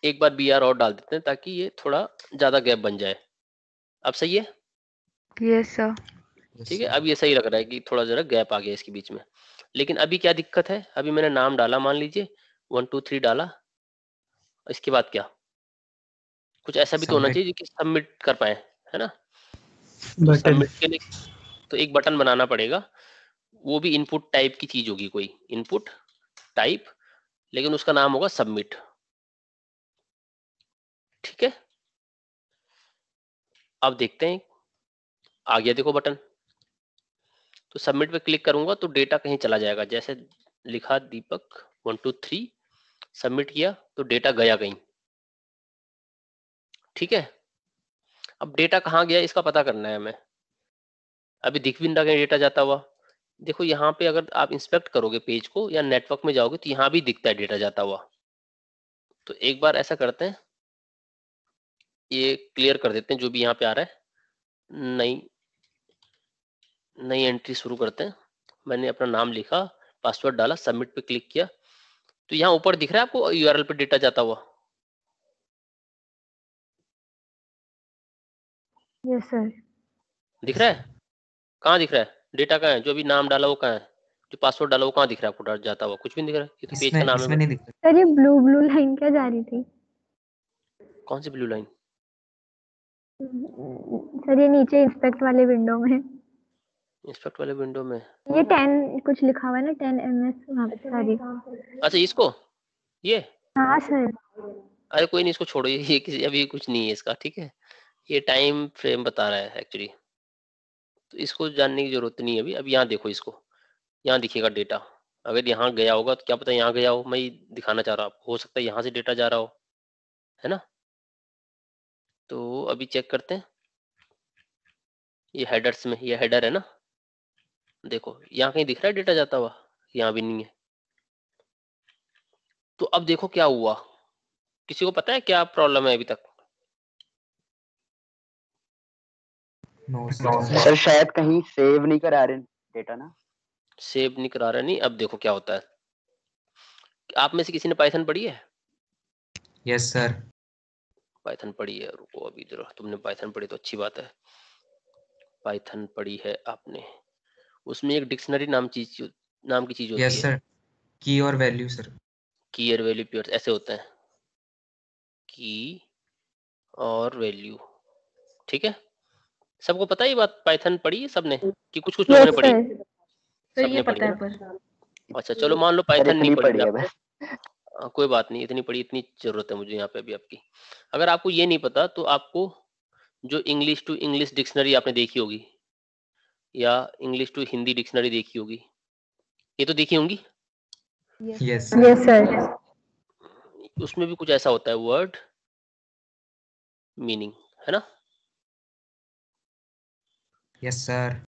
एक बार बी आर और डाल देते हैं ताकि ये थोड़ा ज्यादा गैप बन जाए अब सही है यस सर ठीक है अब ये सही लग रहा है कि थोड़ा जरा गैप आ गया इसके बीच में लेकिन अभी क्या दिक्कत है अभी मैंने नाम डाला मान लीजिए वन टू थ्री डाला इसके बाद क्या कुछ ऐसा भी तो होना चाहिए कि सबमिट कर पाए है ना तो सबमिट के लिए तो एक बटन बनाना पड़ेगा वो भी इनपुट टाइप की चीज होगी कोई इनपुट टाइप लेकिन उसका नाम होगा सबमिट ठीक है अब देखते हैं आ गया देखो बटन तो सबमिट पे क्लिक करूंगा तो डेटा कहीं चला जाएगा जैसे लिखा Deepak one two three submit किया तो डेटा गया कहीं ठीक है अब डेटा कहाँ गया इसका पता करना है हमें अभी दिख भी नहीं रहा डेटा जाता हुआ देखो यहाँ पे अगर आप इंस्पेक्ट करोगे पेज को या नेटवर्क में जाओगे तो यहाँ भी दिखता है डेटा जाता हुआ तो एक बार ऐसा करते हैं ये क्लियर कर देते हैं जो भी यहाँ पे आ रहा है नई नई एंट्री शुरू करते हैं मैंने अपना नाम लिखा पासवर्ड डाला सबमिट पे क्लिक किया तो यहाँ ऊपर दिख रहा है आपको यू पे डेटा जाता हुआ यस yes, सर दिख रहा है कहाँ दिख रहा है डेटा कहाँ है जो अभी नाम डाला वो कहाँ है जो पासवर्ड डाला वो कहाँ दिख रहा है आपको जाता हुआ कुछ भी नहीं दिख रहा ये तो पेज का नाम है सर ये ब्लू ब्लू लाइन क्या जा रही थी कौन सी ब्लू लाइन सर ये नीचे इंस्पेक्ट वाले विंडो में इंस्पेक्ट वाले विंडो में ये टेन कुछ लिखा हुआ है ना टेन एम एस पे सारी अच्छा इसको ये हाँ सर अरे कोई नहीं इसको छोड़ो ये किसी अभी कुछ नहीं है इसका ठीक है ये टाइम फ्रेम बता रहा है एक्चुअली तो इसको जानने की जरूरत नहीं है अभी अब यहाँ देखो इसको यहाँ दिखेगा डेटा अगर यहाँ गया होगा तो क्या पता यहाँ गया हो मैं दिखाना चाह रहा हूँ हो सकता है यहाँ से डेटा जा रहा हो है ना तो अभी चेक करते हैं ये हेडर्स में ये हेडर है ना देखो यहाँ कहीं दिख रहा है डेटा जाता हुआ यहाँ भी नहीं है तो अब देखो क्या हुआ किसी को पता है क्या प्रॉब्लम है अभी तक no, सर शायद कहीं सेव नहीं करा रहे डेटा ना सेव नहीं करा रहे नहीं अब देखो क्या होता है आप में से किसी ने पाइथन पढ़ी है यस सर पाइथन पढ़ी है रुको अभी इधर तुमने पाइथन पढ़ी तो अच्छी बात है पाइथन पढ़ी है आपने उसमें एक डिक्शनरी नाम चीज नाम की चीज होती yes, है सर की और वैल्यू सर की और वैल्यू प्योर ऐसे होते हैं की और वैल्यू ठीक है सबको पता है बात पाइथन पढ़ी है सबने कि कुछ कुछ लोगों ने पढ़ी सर ये पता है पर अच्छा चलो मान लो पाइथन नहीं पढ़ी हाँ, कोई बात नहीं इतनी पढ़ी इतनी जरूरत है मुझे यहाँ पे अभी आपकी अगर आपको ये नहीं पता तो आपको जो इंग्लिश टू इंग्लिश डिक्शनरी आपने देखी होगी या इंग्लिश टू हिंदी डिक्शनरी देखी होगी ये तो देखी होंगी यस सर उसमें भी कुछ ऐसा होता है वर्ड मीनिंग है ना यस yes, सर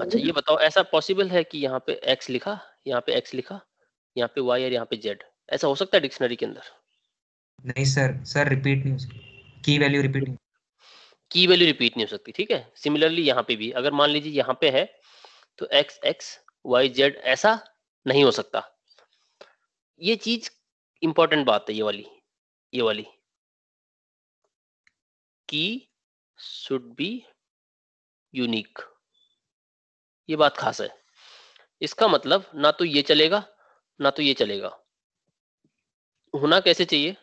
अच्छा ये बताओ ऐसा पॉसिबल है कि यहाँ पे एक्स लिखा यहाँ पे एक्स लिखा यहाँ पे वाई और यहाँ पे जेड ऐसा हो सकता है डिक्शनरी के अंदर नहीं सर सर रिपीट नहीं की वैल्यू रिपीट नहीं की वैल्यू रिपीट नहीं हो सकती ठीक है सिमिलरली यहाँ पे भी अगर मान लीजिए यहाँ पे है तो एक्स एक्स वाई जेड ऐसा नहीं हो सकता ये चीज इंपॉर्टेंट बात है ये वाली ये वाली की शुड बी यूनिक ये बात खास है इसका मतलब ना तो ये चलेगा ना तो ये चलेगा होना कैसे चाहिए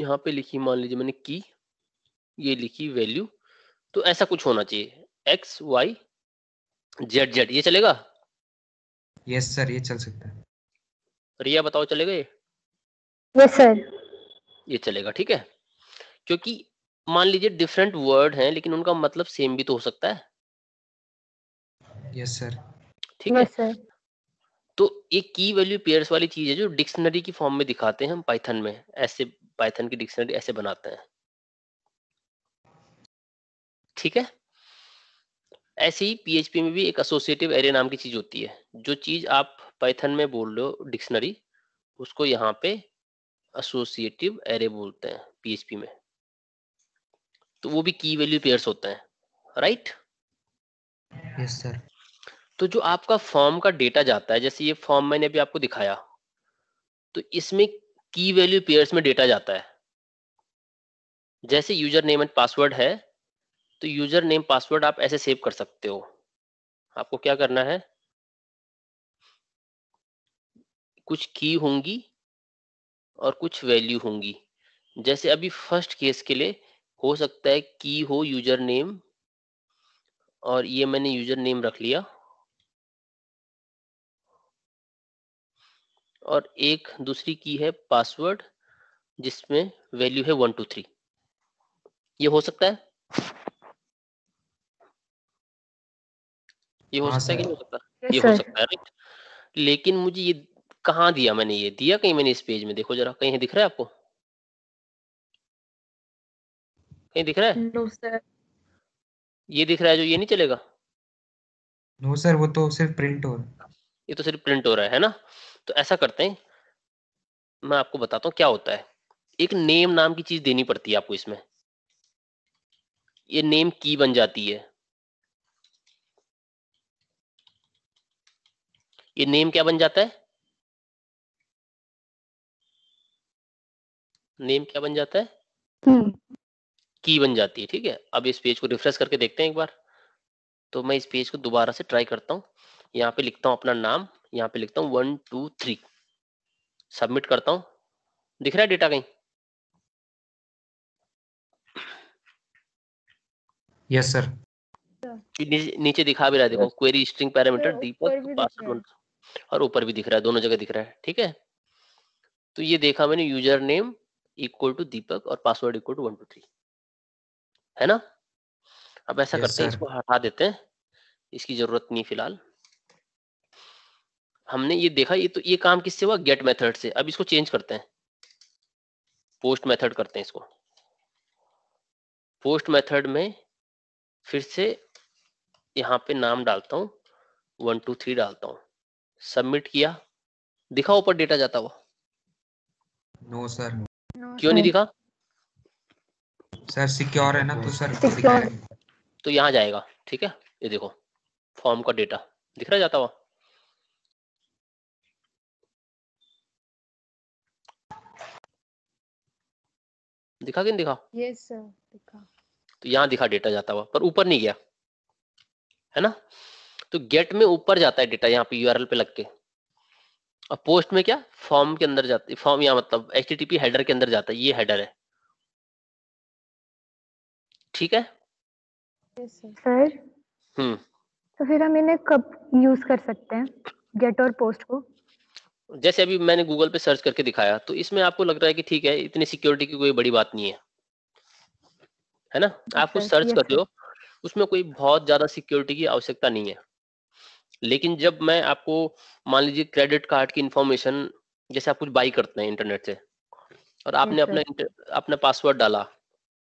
यहाँ पे लिखी मान लीजिए मैंने की ये लिखी वैल्यू तो ऐसा कुछ होना चाहिए एक्स वाई जेड जेड ये चलेगा यस yes, सर ये चल सकता है रिया बताओ चलेगा ये यस सर ये चलेगा ठीक है क्योंकि मान लीजिए डिफरेंट वर्ड हैं लेकिन उनका मतलब सेम भी तो हो सकता है यस सर ठीक है सर तो ये की वैल्यू पेयर्स वाली चीज है जो डिक्शनरी की फॉर्म में दिखाते हैं हम पाइथन में ऐसे पाइथन की डिक्शनरी ऐसे बनाते हैं ठीक है ऐसे ही पीएचपी में भी एक एसोसिएटिव एरे नाम की चीज होती है जो चीज आप पाइथन में बोल रहे हो डिक्शनरी उसको यहाँ पे एसोसिएटिव एरे बोलते हैं पीएचपी में तो वो भी की वैल्यू पेयर्स होते हैं राइट यस सर तो जो आपका फॉर्म का डेटा जाता है जैसे ये फॉर्म मैंने अभी आपको दिखाया तो इसमें की वैल्यू पेयर्स में डेटा जाता है जैसे यूजर नेम एंड पासवर्ड है तो यूजर नेम पासवर्ड आप ऐसे सेव कर सकते हो आपको क्या करना है कुछ की होंगी और कुछ वैल्यू होंगी जैसे अभी फर्स्ट केस के लिए हो सकता है की हो यूजर नेम और ये मैंने यूजर नेम रख लिया और एक दूसरी की है पासवर्ड जिसमें वैल्यू है वन टू थ्री ये हो सकता है ये हो हाँ, सकता है कि नहीं हो सकता ये हो सकता है राइट लेकिन मुझे ये कहा दिया मैंने ये दिया कहीं मैंने इस पेज में देखो जरा कहीं दिख रहा है आपको कहीं दिख रहा है नो सर ये दिख रहा है जो ये नहीं चलेगा नो सर वो तो सिर्फ प्रिंट हो रहा है ये तो सिर्फ प्रिंट हो रहा है ना तो ऐसा करते हैं मैं आपको बताता हूँ क्या होता है एक नेम नाम की चीज देनी पड़ती है आपको इसमें ये नेम की बन जाती है ये नेम क्या बन जाता है नेम क्या बन जाता है hmm. की बन जाती है ठीक है अब इस पेज को रिफ्रेश करके देखते हैं एक बार तो मैं इस पेज को दोबारा से ट्राई करता हूं यहां पे लिखता हूं अपना नाम यहाँ पे लिखता हूँ वन टू थ्री सबमिट करता हूँ दिख रहा है डेटा कहीं यस सर नीचे, दिखा भी रहा है देखो query string parameter Deepak password और ऊपर भी दिख रहा है दोनों जगह दिख रहा है ठीक है तो ये देखा मैंने user name equal to Deepak और password equal to one two three है ना अब ऐसा yes, करते हैं इसको हटा देते हैं इसकी जरूरत नहीं फिलहाल हमने ये देखा ये तो ये काम किससे हुआ गेट मेथड से अब इसको चेंज करते हैं पोस्ट मेथड करते हैं इसको पोस्ट मेथड में फिर से यहाँ पे नाम डालता हूँ वन टू थ्री डालता हूँ सबमिट किया दिखा ऊपर डेटा जाता हुआ नो सर क्यों नहीं दिखा सर सिक्योर है ना तो सर तो यहाँ जाएगा ठीक है ये देखो फॉर्म का डेटा दिख रहा जाता हुआ दिखा कि नहीं दिखा यस yes, दिखा तो यहाँ दिखा डेटा जाता हुआ पर ऊपर नहीं गया है ना तो गेट में ऊपर जाता है डेटा यहाँ पे यू पे लग के अब पोस्ट में क्या फॉर्म के अंदर जाती फॉर्म या मतलब एच हेडर के अंदर जाता है ये हेडर है ठीक है सर हम्म तो फिर हम इन्हें कब यूज कर सकते हैं गेट और पोस्ट को जैसे अभी मैंने गूगल पे सर्च करके दिखाया तो इसमें आपको लग रहा है कि ठीक है इतनी सिक्योरिटी की कोई बड़ी बात नहीं है है ना आप कुछ सर्च करते हो उसमें कोई बहुत ज्यादा सिक्योरिटी की आवश्यकता नहीं है लेकिन जब मैं आपको मान लीजिए क्रेडिट कार्ड की इंफॉर्मेशन जैसे आप कुछ बाई करते हैं इंटरनेट से और आपने अपना अपना पासवर्ड डाला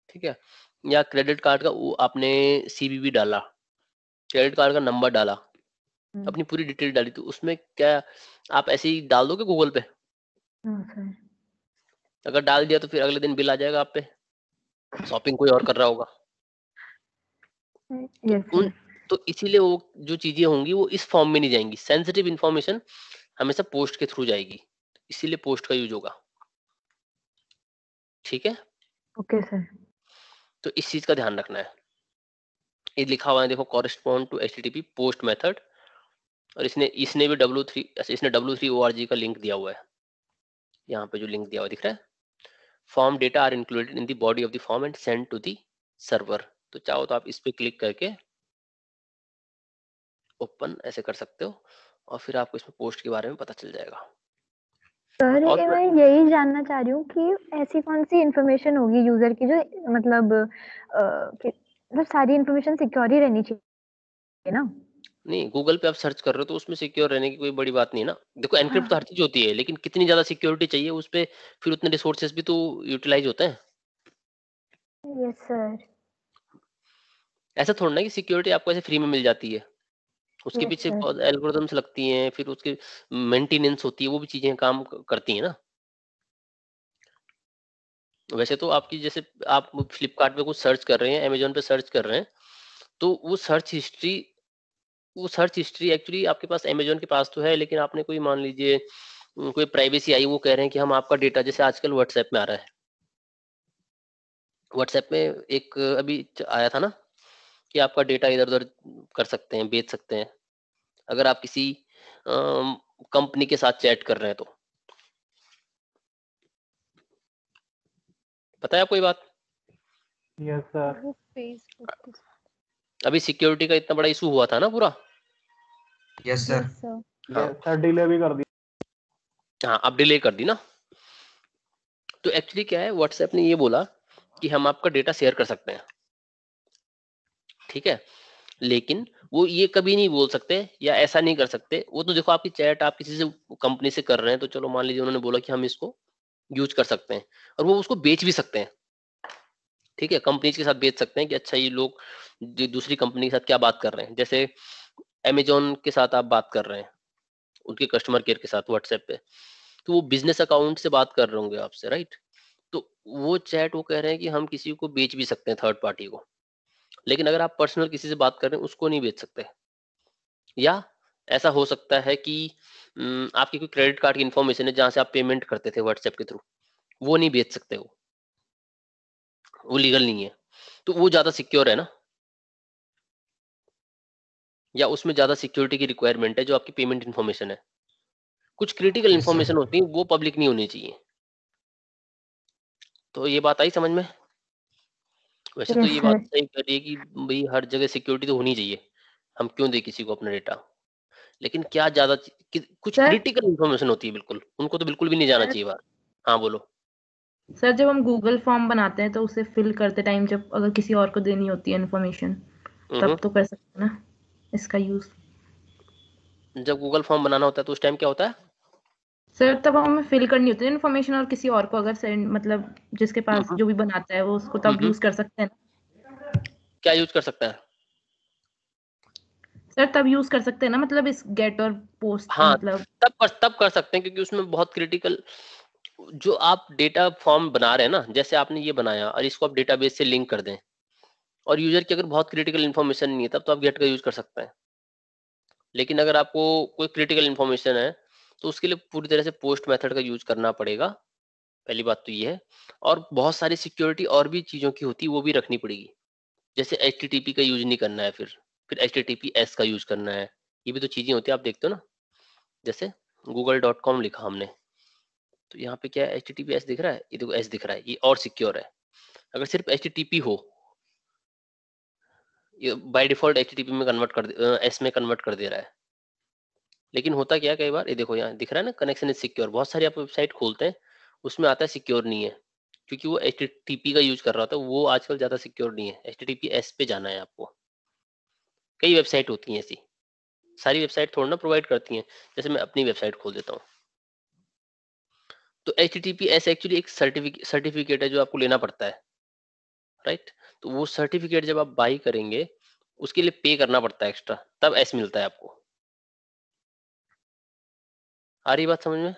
ठीक है या क्रेडिट कार्ड का आपने सी डाला क्रेडिट कार्ड का नंबर डाला हम्म। अपनी पूरी डिटेल डाली थी तो उसमें क्या आप ऐसे ही डाल दोगे गूगल पे हाँ, अगर डाल दिया तो फिर अगले दिन बिल आ जाएगा आप पे शॉपिंग कोई और कर रहा होगा हम्म, उन तो इसीलिए वो जो चीजें होंगी वो इस फॉर्म में नहीं जाएंगी सेंसिटिव इंफॉर्मेशन हमेशा पोस्ट के थ्रू जाएगी इसीलिए पोस्ट का यूज होगा ठीक है ओके okay, सर तो इस चीज का ध्यान रखना है ये लिखा हुआ है देखो correspond to H post method और इसने इसने भी डब्ल्यू थ्री इसने W three O R G का लिंक दिया हुआ है यहाँ पे जो लिंक दिया हुआ दिख रहा है form data are included in the body of the form and send to the server तो चाहो तो आप इस पर क्लिक करके ओपन ऐसे कर सकते हो और फिर आपको इसमें पोस्ट के बारे में पता चल जाएगा सर और मैं यही जानना चाह रही हूँ कि ऐसी कौन सी इन्फॉर्मेशन होगी यूजर की जो मतलब आ, मतलब सारी इन्फॉर्मेशन सिक्योर ही रहनी चाहिए ना नहीं गूगल पे आप सर्च कर रहे हो तो उसमें सिक्योर रहने की कोई बड़ी बात नहीं ना देखो एनक्रिप्ट तो हाँ। हर चीज होती है लेकिन कितनी ज्यादा सिक्योरिटी चाहिए उस पर फिर उतने रिसोर्सेस भी तो यूटिलाइज होते हैं यस ऐसा थोड़ा ना कि सिक्योरिटी आपको ऐसे फ्री में मिल जाती है उसके yes, पीछे एल्गोरिदम्स लगती हैं फिर उसके मेंटेनेंस होती है वो भी चीजें काम करती हैं ना वैसे तो आपकी जैसे आप फ्लिपकार्ट कुछ सर्च कर रहे हैं अमेजोन पे सर्च कर रहे हैं तो वो सर्च हिस्ट्री वो सर्च हिस्ट्री एक्चुअली आपके पास अमेजोन के पास तो है लेकिन आपने कोई मान लीजिए कोई प्राइवेसी आई वो कह रहे हैं कि हम आपका डेटा जैसे आजकल व्हाट्सएप में आ रहा है व्हाट्सएप में एक अभी आया था ना कि आपका डेटा इधर उधर कर सकते हैं बेच सकते हैं अगर आप किसी कंपनी के साथ चैट कर रहे हैं तो पता है आपको बात यस सर अभी सिक्योरिटी का इतना बड़ा इशू हुआ था ना पूरा यस सर सर डिले भी कर दी हाँ अब डिले कर दी ना तो एक्चुअली क्या है व्हाट्सएप ने ये बोला कि हम आपका डेटा शेयर कर सकते हैं ठीक है लेकिन वो ये कभी नहीं बोल सकते या ऐसा नहीं कर सकते वो तो देखो आपकी चैट आप किसी से कंपनी से कर रहे हैं तो चलो मान लीजिए उन्होंने बोला कि हम इसको यूज कर सकते हैं और वो उसको बेच भी सकते हैं ठीक है कंपनीज के साथ बेच सकते हैं कि अच्छा ये लोग दूसरी कंपनी के साथ क्या बात कर रहे हैं जैसे अमेजोन के साथ आप बात कर रहे हैं उनके कस्टमर केयर के साथ व्हाट्सएप पे तो वो बिजनेस अकाउंट से बात कर रहे होंगे आपसे राइट तो वो चैट वो कह रहे हैं कि हम किसी को बेच भी सकते हैं थर्ड पार्टी को लेकिन अगर आप पर्सनल किसी से बात कर रहे हैं उसको नहीं बेच सकते या ऐसा हो सकता है कि आपकी कोई क्रेडिट कार्ड की इन्फॉर्मेशन है जहाँ से आप पेमेंट करते थे व्हाट्सएप के थ्रू वो नहीं बेच सकते वो वो लीगल नहीं है तो वो ज्यादा सिक्योर है ना या उसमें ज्यादा सिक्योरिटी की रिक्वायरमेंट है जो आपकी पेमेंट इन्फॉर्मेशन है कुछ क्रिटिकल इन्फॉर्मेशन होती है वो पब्लिक नहीं होनी चाहिए तो ये बात आई समझ में वैसे तो ये बात सही कर रही है कि भाई हर जगह सिक्योरिटी तो होनी चाहिए हम क्यों दे किसी को अपना डेटा लेकिन क्या ज्यादा कुछ क्रिटिकल इन्फॉर्मेशन होती है बिल्कुल उनको तो बिल्कुल भी नहीं जाना चाहिए बात हाँ बोलो सर जब हम गूगल फॉर्म बनाते हैं तो उसे फिल करते टाइम जब अगर किसी और को देनी होती है इन्फॉर्मेशन तब हम्म। तो कर सकते हैं ना इसका यूज जब गूगल फॉर्म बनाना होता है तो उस टाइम क्या होता है सर तब हमें फिल करनी होती है इन्फॉर्मेशन और किसी और को अगर सेंड मतलब जिसके पास हम्म। जो भी बनाता है वो उसको तब यूज हम्म। कर सकते हैं क्या यूज कर सकता है सर तब यूज कर सकते हैं ना मतलब इस गेट और पोस्ट हाँ, मतलब तब कर तब कर सकते हैं क्योंकि उसमें बहुत क्रिटिकल जो आप डेटा फॉर्म बना रहे हैं ना जैसे आपने ये बनाया और इसको आप डेटाबेस से लिंक कर दें और यूजर की अगर बहुत क्रिटिकल इन्फॉर्मेशन नहीं है तब तो आप गेट का यूज कर सकते हैं लेकिन अगर आपको कोई क्रिटिकल इन्फॉर्मेशन है तो उसके लिए पूरी तरह से पोस्ट मेथड का यूज करना पड़ेगा पहली बात तो ये है और बहुत सारी सिक्योरिटी और भी चीज़ों की होती है वो भी रखनी पड़ेगी जैसे एच का यूज नहीं करना है फिर फिर एच का यूज करना है ये भी तो चीज़ें होती है आप देखते हो ना जैसे गूगल लिखा हमने तो यहाँ पे क्या एच टी दिख रहा है ये देखो एस दिख रहा है ये और सिक्योर है अगर सिर्फ एच हो ये बाय डिफॉल्ट एच में कन्वर्ट कर एस में कन्वर्ट कर दे रहा है लेकिन होता क्या कई बार ये देखो यहाँ दिख रहा है ना कनेक्शन इज सिक्योर बहुत सारी आप वेबसाइट खोलते हैं उसमें आता है सिक्योर नहीं है क्योंकि वो एच का यूज कर रहा था वो आजकल ज़्यादा सिक्योर नहीं है एच एस पे जाना है आपको कई वेबसाइट होती हैं ऐसी सारी वेबसाइट थोड़ा ना प्रोवाइड करती हैं जैसे मैं अपनी वेबसाइट खोल देता हूँ तो H T P S actually एक सर्टिफिकेट है जो आपको लेना पड़ता है राइट right? तो वो सर्टिफिकेट जब आप बाई करेंगे उसके लिए पे करना पड़ता है एक्स्ट्रा तब एस मिलता है आपको आ रही बात समझ में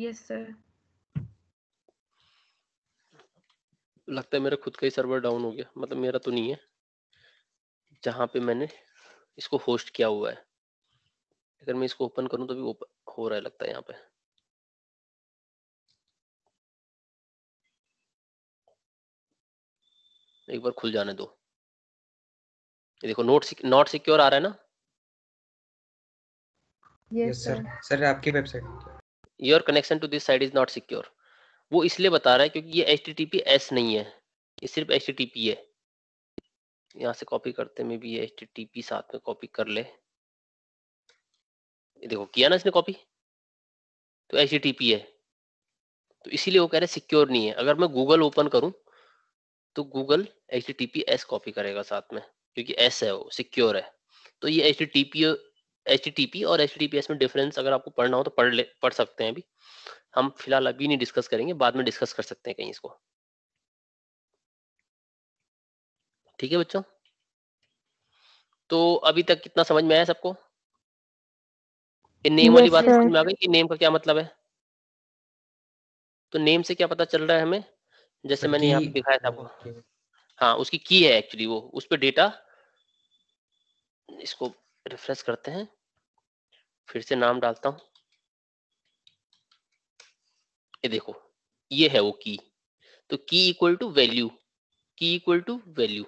यस yes, सर लगता है मेरा खुद का ही सर्वर डाउन हो गया मतलब मेरा तो नहीं है जहां पे मैंने इसको होस्ट किया हुआ है अगर मैं इसको ओपन करूं तो भी ओपन हो रहा है लगता है यहाँ पे एक बार खुल जाने दो ये देखो नोट नॉट सिक्योर आ रहा है ना यस सर सर आपकी website your connection to this site is not secure वो इसलिए बता रहा है क्योंकि ये एच टी एस नहीं है ये सिर्फ एच टी टी पी है यहाँ से कॉपी करते में भी ये एच टी टी पी साथ में कॉपी कर ले देखो किया ना इसने कॉपी तो एच है तो इसीलिए वो कह रहे सिक्योर नहीं है अगर मैं गूगल ओपन करूं तो Google H T P S copy करेगा साथ में क्योंकि एस है वो सिक्योर है तो ये H T P H T P और एच टी पी एस में डिफरेंस अगर आपको पढ़ना हो तो पढ़ ले पढ़ सकते हैं अभी हम फिलहाल अभी नहीं डिस्कस करेंगे बाद में डिस्कस कर सकते हैं कहीं इसको ठीक है बच्चों तो अभी तक कितना समझ में आया सबको ये नेम वाली बात समझ में आ गई कि नेम का क्या मतलब है तो नेम से क्या पता चल रहा है हमें जैसे हाँ मैंने यहाँ दिखाया था आपको हाँ उसकी की है एक्चुअली वो उस पर डेटा इसको रिफ्रेश करते हैं फिर से नाम डालता हूं ये देखो ये है वो की तो key equal to value key equal to value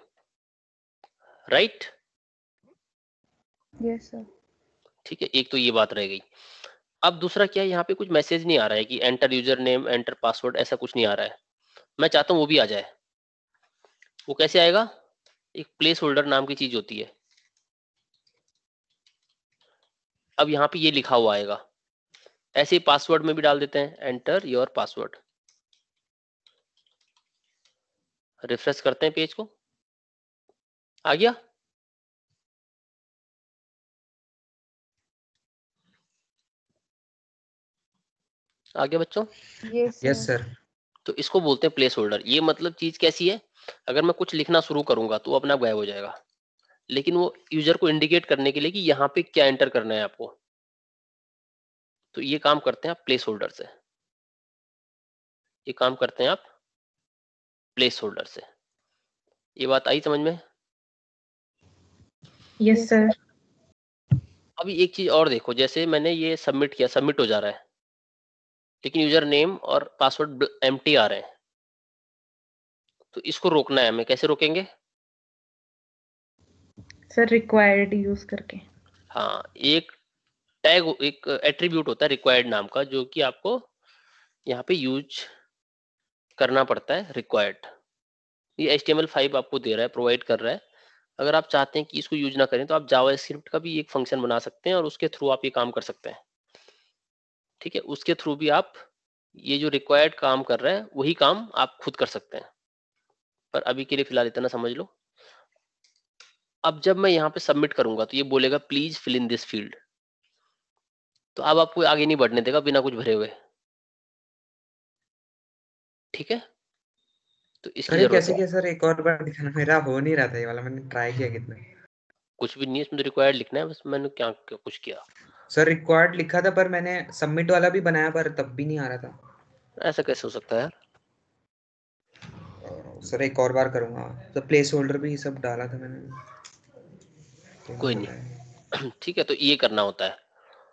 right yes sir ठीक है एक तो ये बात रह गई अब दूसरा क्या है यहाँ पे कुछ मैसेज नहीं आ रहा है कि enter user name enter password ऐसा कुछ नहीं आ रहा है मैं चाहता हूँ वो भी आ जाए वो कैसे आएगा एक प्लेस होल्डर नाम की चीज होती है अब यहाँ पे ये लिखा हुआ आएगा ऐसे ही पासवर्ड में भी डाल देते हैं एंटर योर पासवर्ड रिफ्रेश करते हैं पेज को आ गया आगे बच्चों यस yes, सर yes, तो इसको बोलते हैं प्लेस होल्डर ये मतलब चीज कैसी है अगर मैं कुछ लिखना शुरू करूंगा तो अपना गायब हो जाएगा लेकिन वो यूजर को इंडिकेट करने के लिए कि यहाँ पे क्या एंटर करना है आपको तो ये काम करते हैं आप प्लेस होल्डर से ये काम करते हैं आप प्लेस होल्डर से ये बात आई समझ में यस yes, सर अभी एक चीज और देखो जैसे मैंने ये सबमिट किया सबमिट हो जा रहा है लेकिन यूजर नेम और पासवर्ड एम आ रहे हैं तो इसको रोकना है हमें कैसे रोकेंगे सर रिक्वायर्ड यूज करके हाँ एक टैग एक एट्रीब्यूट होता है रिक्वायर्ड नाम का जो कि आपको यहाँ पे यूज करना पड़ता है रिक्वायर्ड ये एच टी आपको दे रहा है प्रोवाइड कर रहा है अगर आप चाहते हैं कि इसको यूज ना करें तो आप जावा का भी एक फंक्शन बना सकते हैं और उसके थ्रू आप ये काम कर सकते हैं ठीक है उसके थ्रू भी आप ये जो रिक्वायर्ड काम कर रहे हैं वही काम आप खुद कर सकते हैं पर अभी के लिए फिलहाल इतना समझ लो अब जब मैं यहाँ पे सबमिट करूंगा तो ये बोलेगा please fill in this field तो अब आपको आगे नहीं बढ़ने देगा बिना कुछ भरे हुए ठीक है तो इसके कैसे क्या सर एक और बार दिखाना मेरा हो नहीं रहा था ये वाला मैंने ट्राई किया कितने कुछ भी नहीं इसमें तो रिक्वायर्ड लिखना है बस मैंने क्या, क्या कुछ किया सर रिक्वायर्ड लिखा था पर मैंने सबमिट वाला भी बनाया पर तब भी नहीं आ रहा था ऐसा कैसे हो सकता है यार सर एक और बार करूंगा तो प्लेस होल्डर भी सब डाला था मैंने तो कोई नहीं *clears throat* ठीक है तो ये करना होता है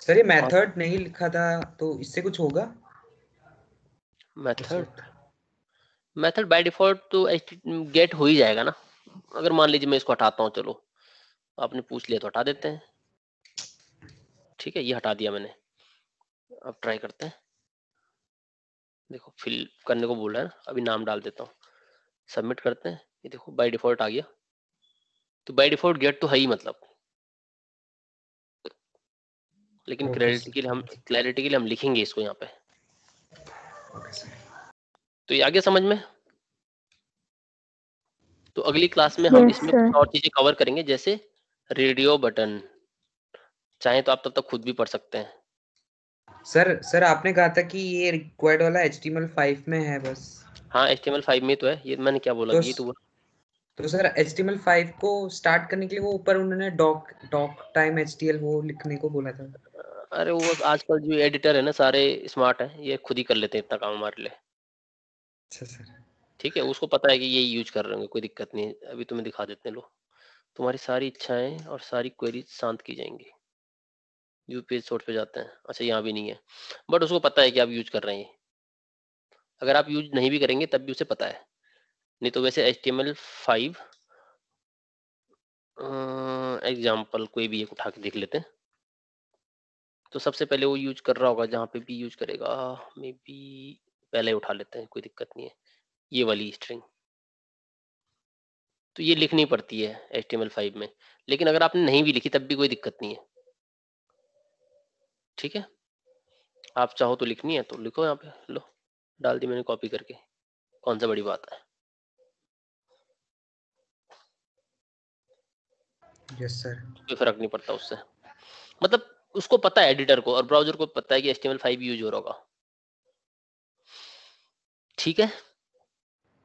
सर ये मेथड हाँ। और... नहीं लिखा था तो इससे कुछ होगा मेथड मेथड बाय डिफॉल्ट तो गेट हो ही जाएगा ना अगर मान लीजिए मैं इसको हटाता हूँ चलो आपने पूछ लिया तो हटा देते हैं ठीक है ये हटा दिया मैंने अब ट्राई करते हैं देखो फिल करने को बोल रहा है ना अभी नाम डाल देता हूँ सबमिट करते हैं ये देखो बाय डिफॉल्ट आ गया तो बाय डिफॉल्ट गेट तो है ही मतलब लेकिन क्लैरिटी के लिए हम क्लैरिटी के लिए हम लिखेंगे इसको यहाँ पे तो ये आ गया समझ में तो अगली क्लास में हम yes, इसमें और चीजें कवर करेंगे जैसे रेडियो बटन चाहे तो आप तब तक तो खुद भी पढ़ सकते हैं सर सर आपने कहा था कि ये रिक्वायर्ड वाला HTML5 में है बस हाँ HTML5 में तो है ये मैंने क्या बोला तो, ये तो बोला तो सर HTML5 को स्टार्ट करने के लिए वो ऊपर उन्होंने डॉक डॉक टाइम HTML वो लिखने को बोला था अरे वो आजकल जो एडिटर है ना सारे स्मार्ट हैं ये खुद ही कर लेते हैं इतना काम हमारे लिए अच्छा सर ठीक है उसको पता है कि ये यूज कर रहे होंगे कोई दिक्कत नहीं अभी तुम्हें तो दिखा देते हैं लो तुम्हारी सारी इच्छाएं और सारी क्वेरीज शांत की जाएंगी यू पेज सोर्स पे जाते हैं अच्छा यहाँ भी नहीं है बट उसको पता है कि आप यूज कर रहे हैं अगर आप यूज नहीं भी करेंगे तब भी उसे पता है नहीं तो वैसे H T M L five example कोई भी एक उठा के देख लेते हैं तो सबसे पहले वो यूज कर रहा होगा जहाँ पे भी यूज करेगा मे बी पहले उठा लेते हैं कोई दिक्कत नहीं है ये वाली स्ट्रिंग तो ये लिखनी पड़ती है H T M L five में लेकिन अगर आपने नहीं भी लिखी तब भी कोई दिक्कत नहीं है ठीक है आप चाहो तो लिखनी है तो लिखो यहाँ पे लो डाल दी मैंने कॉपी करके कौन सा बड़ी बात है यस सर कोई फर्क नहीं पड़ता उससे मतलब उसको पता है एडिटर को और ब्राउजर को पता है कि फाइव यूज हो रहा होगा ठीक है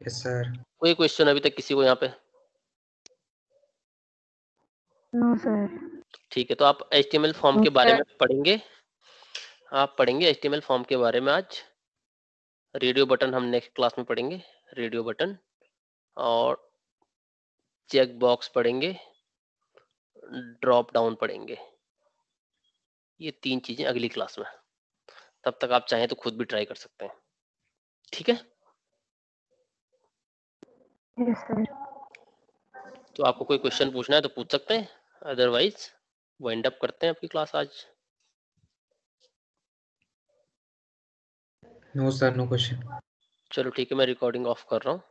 यस सर कोई क्वेश्चन अभी तक किसी को यहाँ पे नो सर ठीक है तो आप एच फॉर्म no, के बारे में पढ़ेंगे आप पढ़ेंगे एच फॉर्म के बारे में आज रेडियो बटन हम नेक्स्ट क्लास में पढ़ेंगे रेडियो बटन और चेक बॉक्स पढ़ेंगे ड्रॉप डाउन पढ़ेंगे ये तीन चीज़ें अगली क्लास में तब तक आप चाहें तो खुद भी ट्राई कर सकते हैं ठीक है yes, तो आपको कोई क्वेश्चन पूछना है तो पूछ सकते हैं अदरवाइज वाइंड अप करते हैं आपकी क्लास आज नो सर नो क्वेश्चन चलो ठीक है मैं रिकॉर्डिंग ऑफ कर रहा हूँ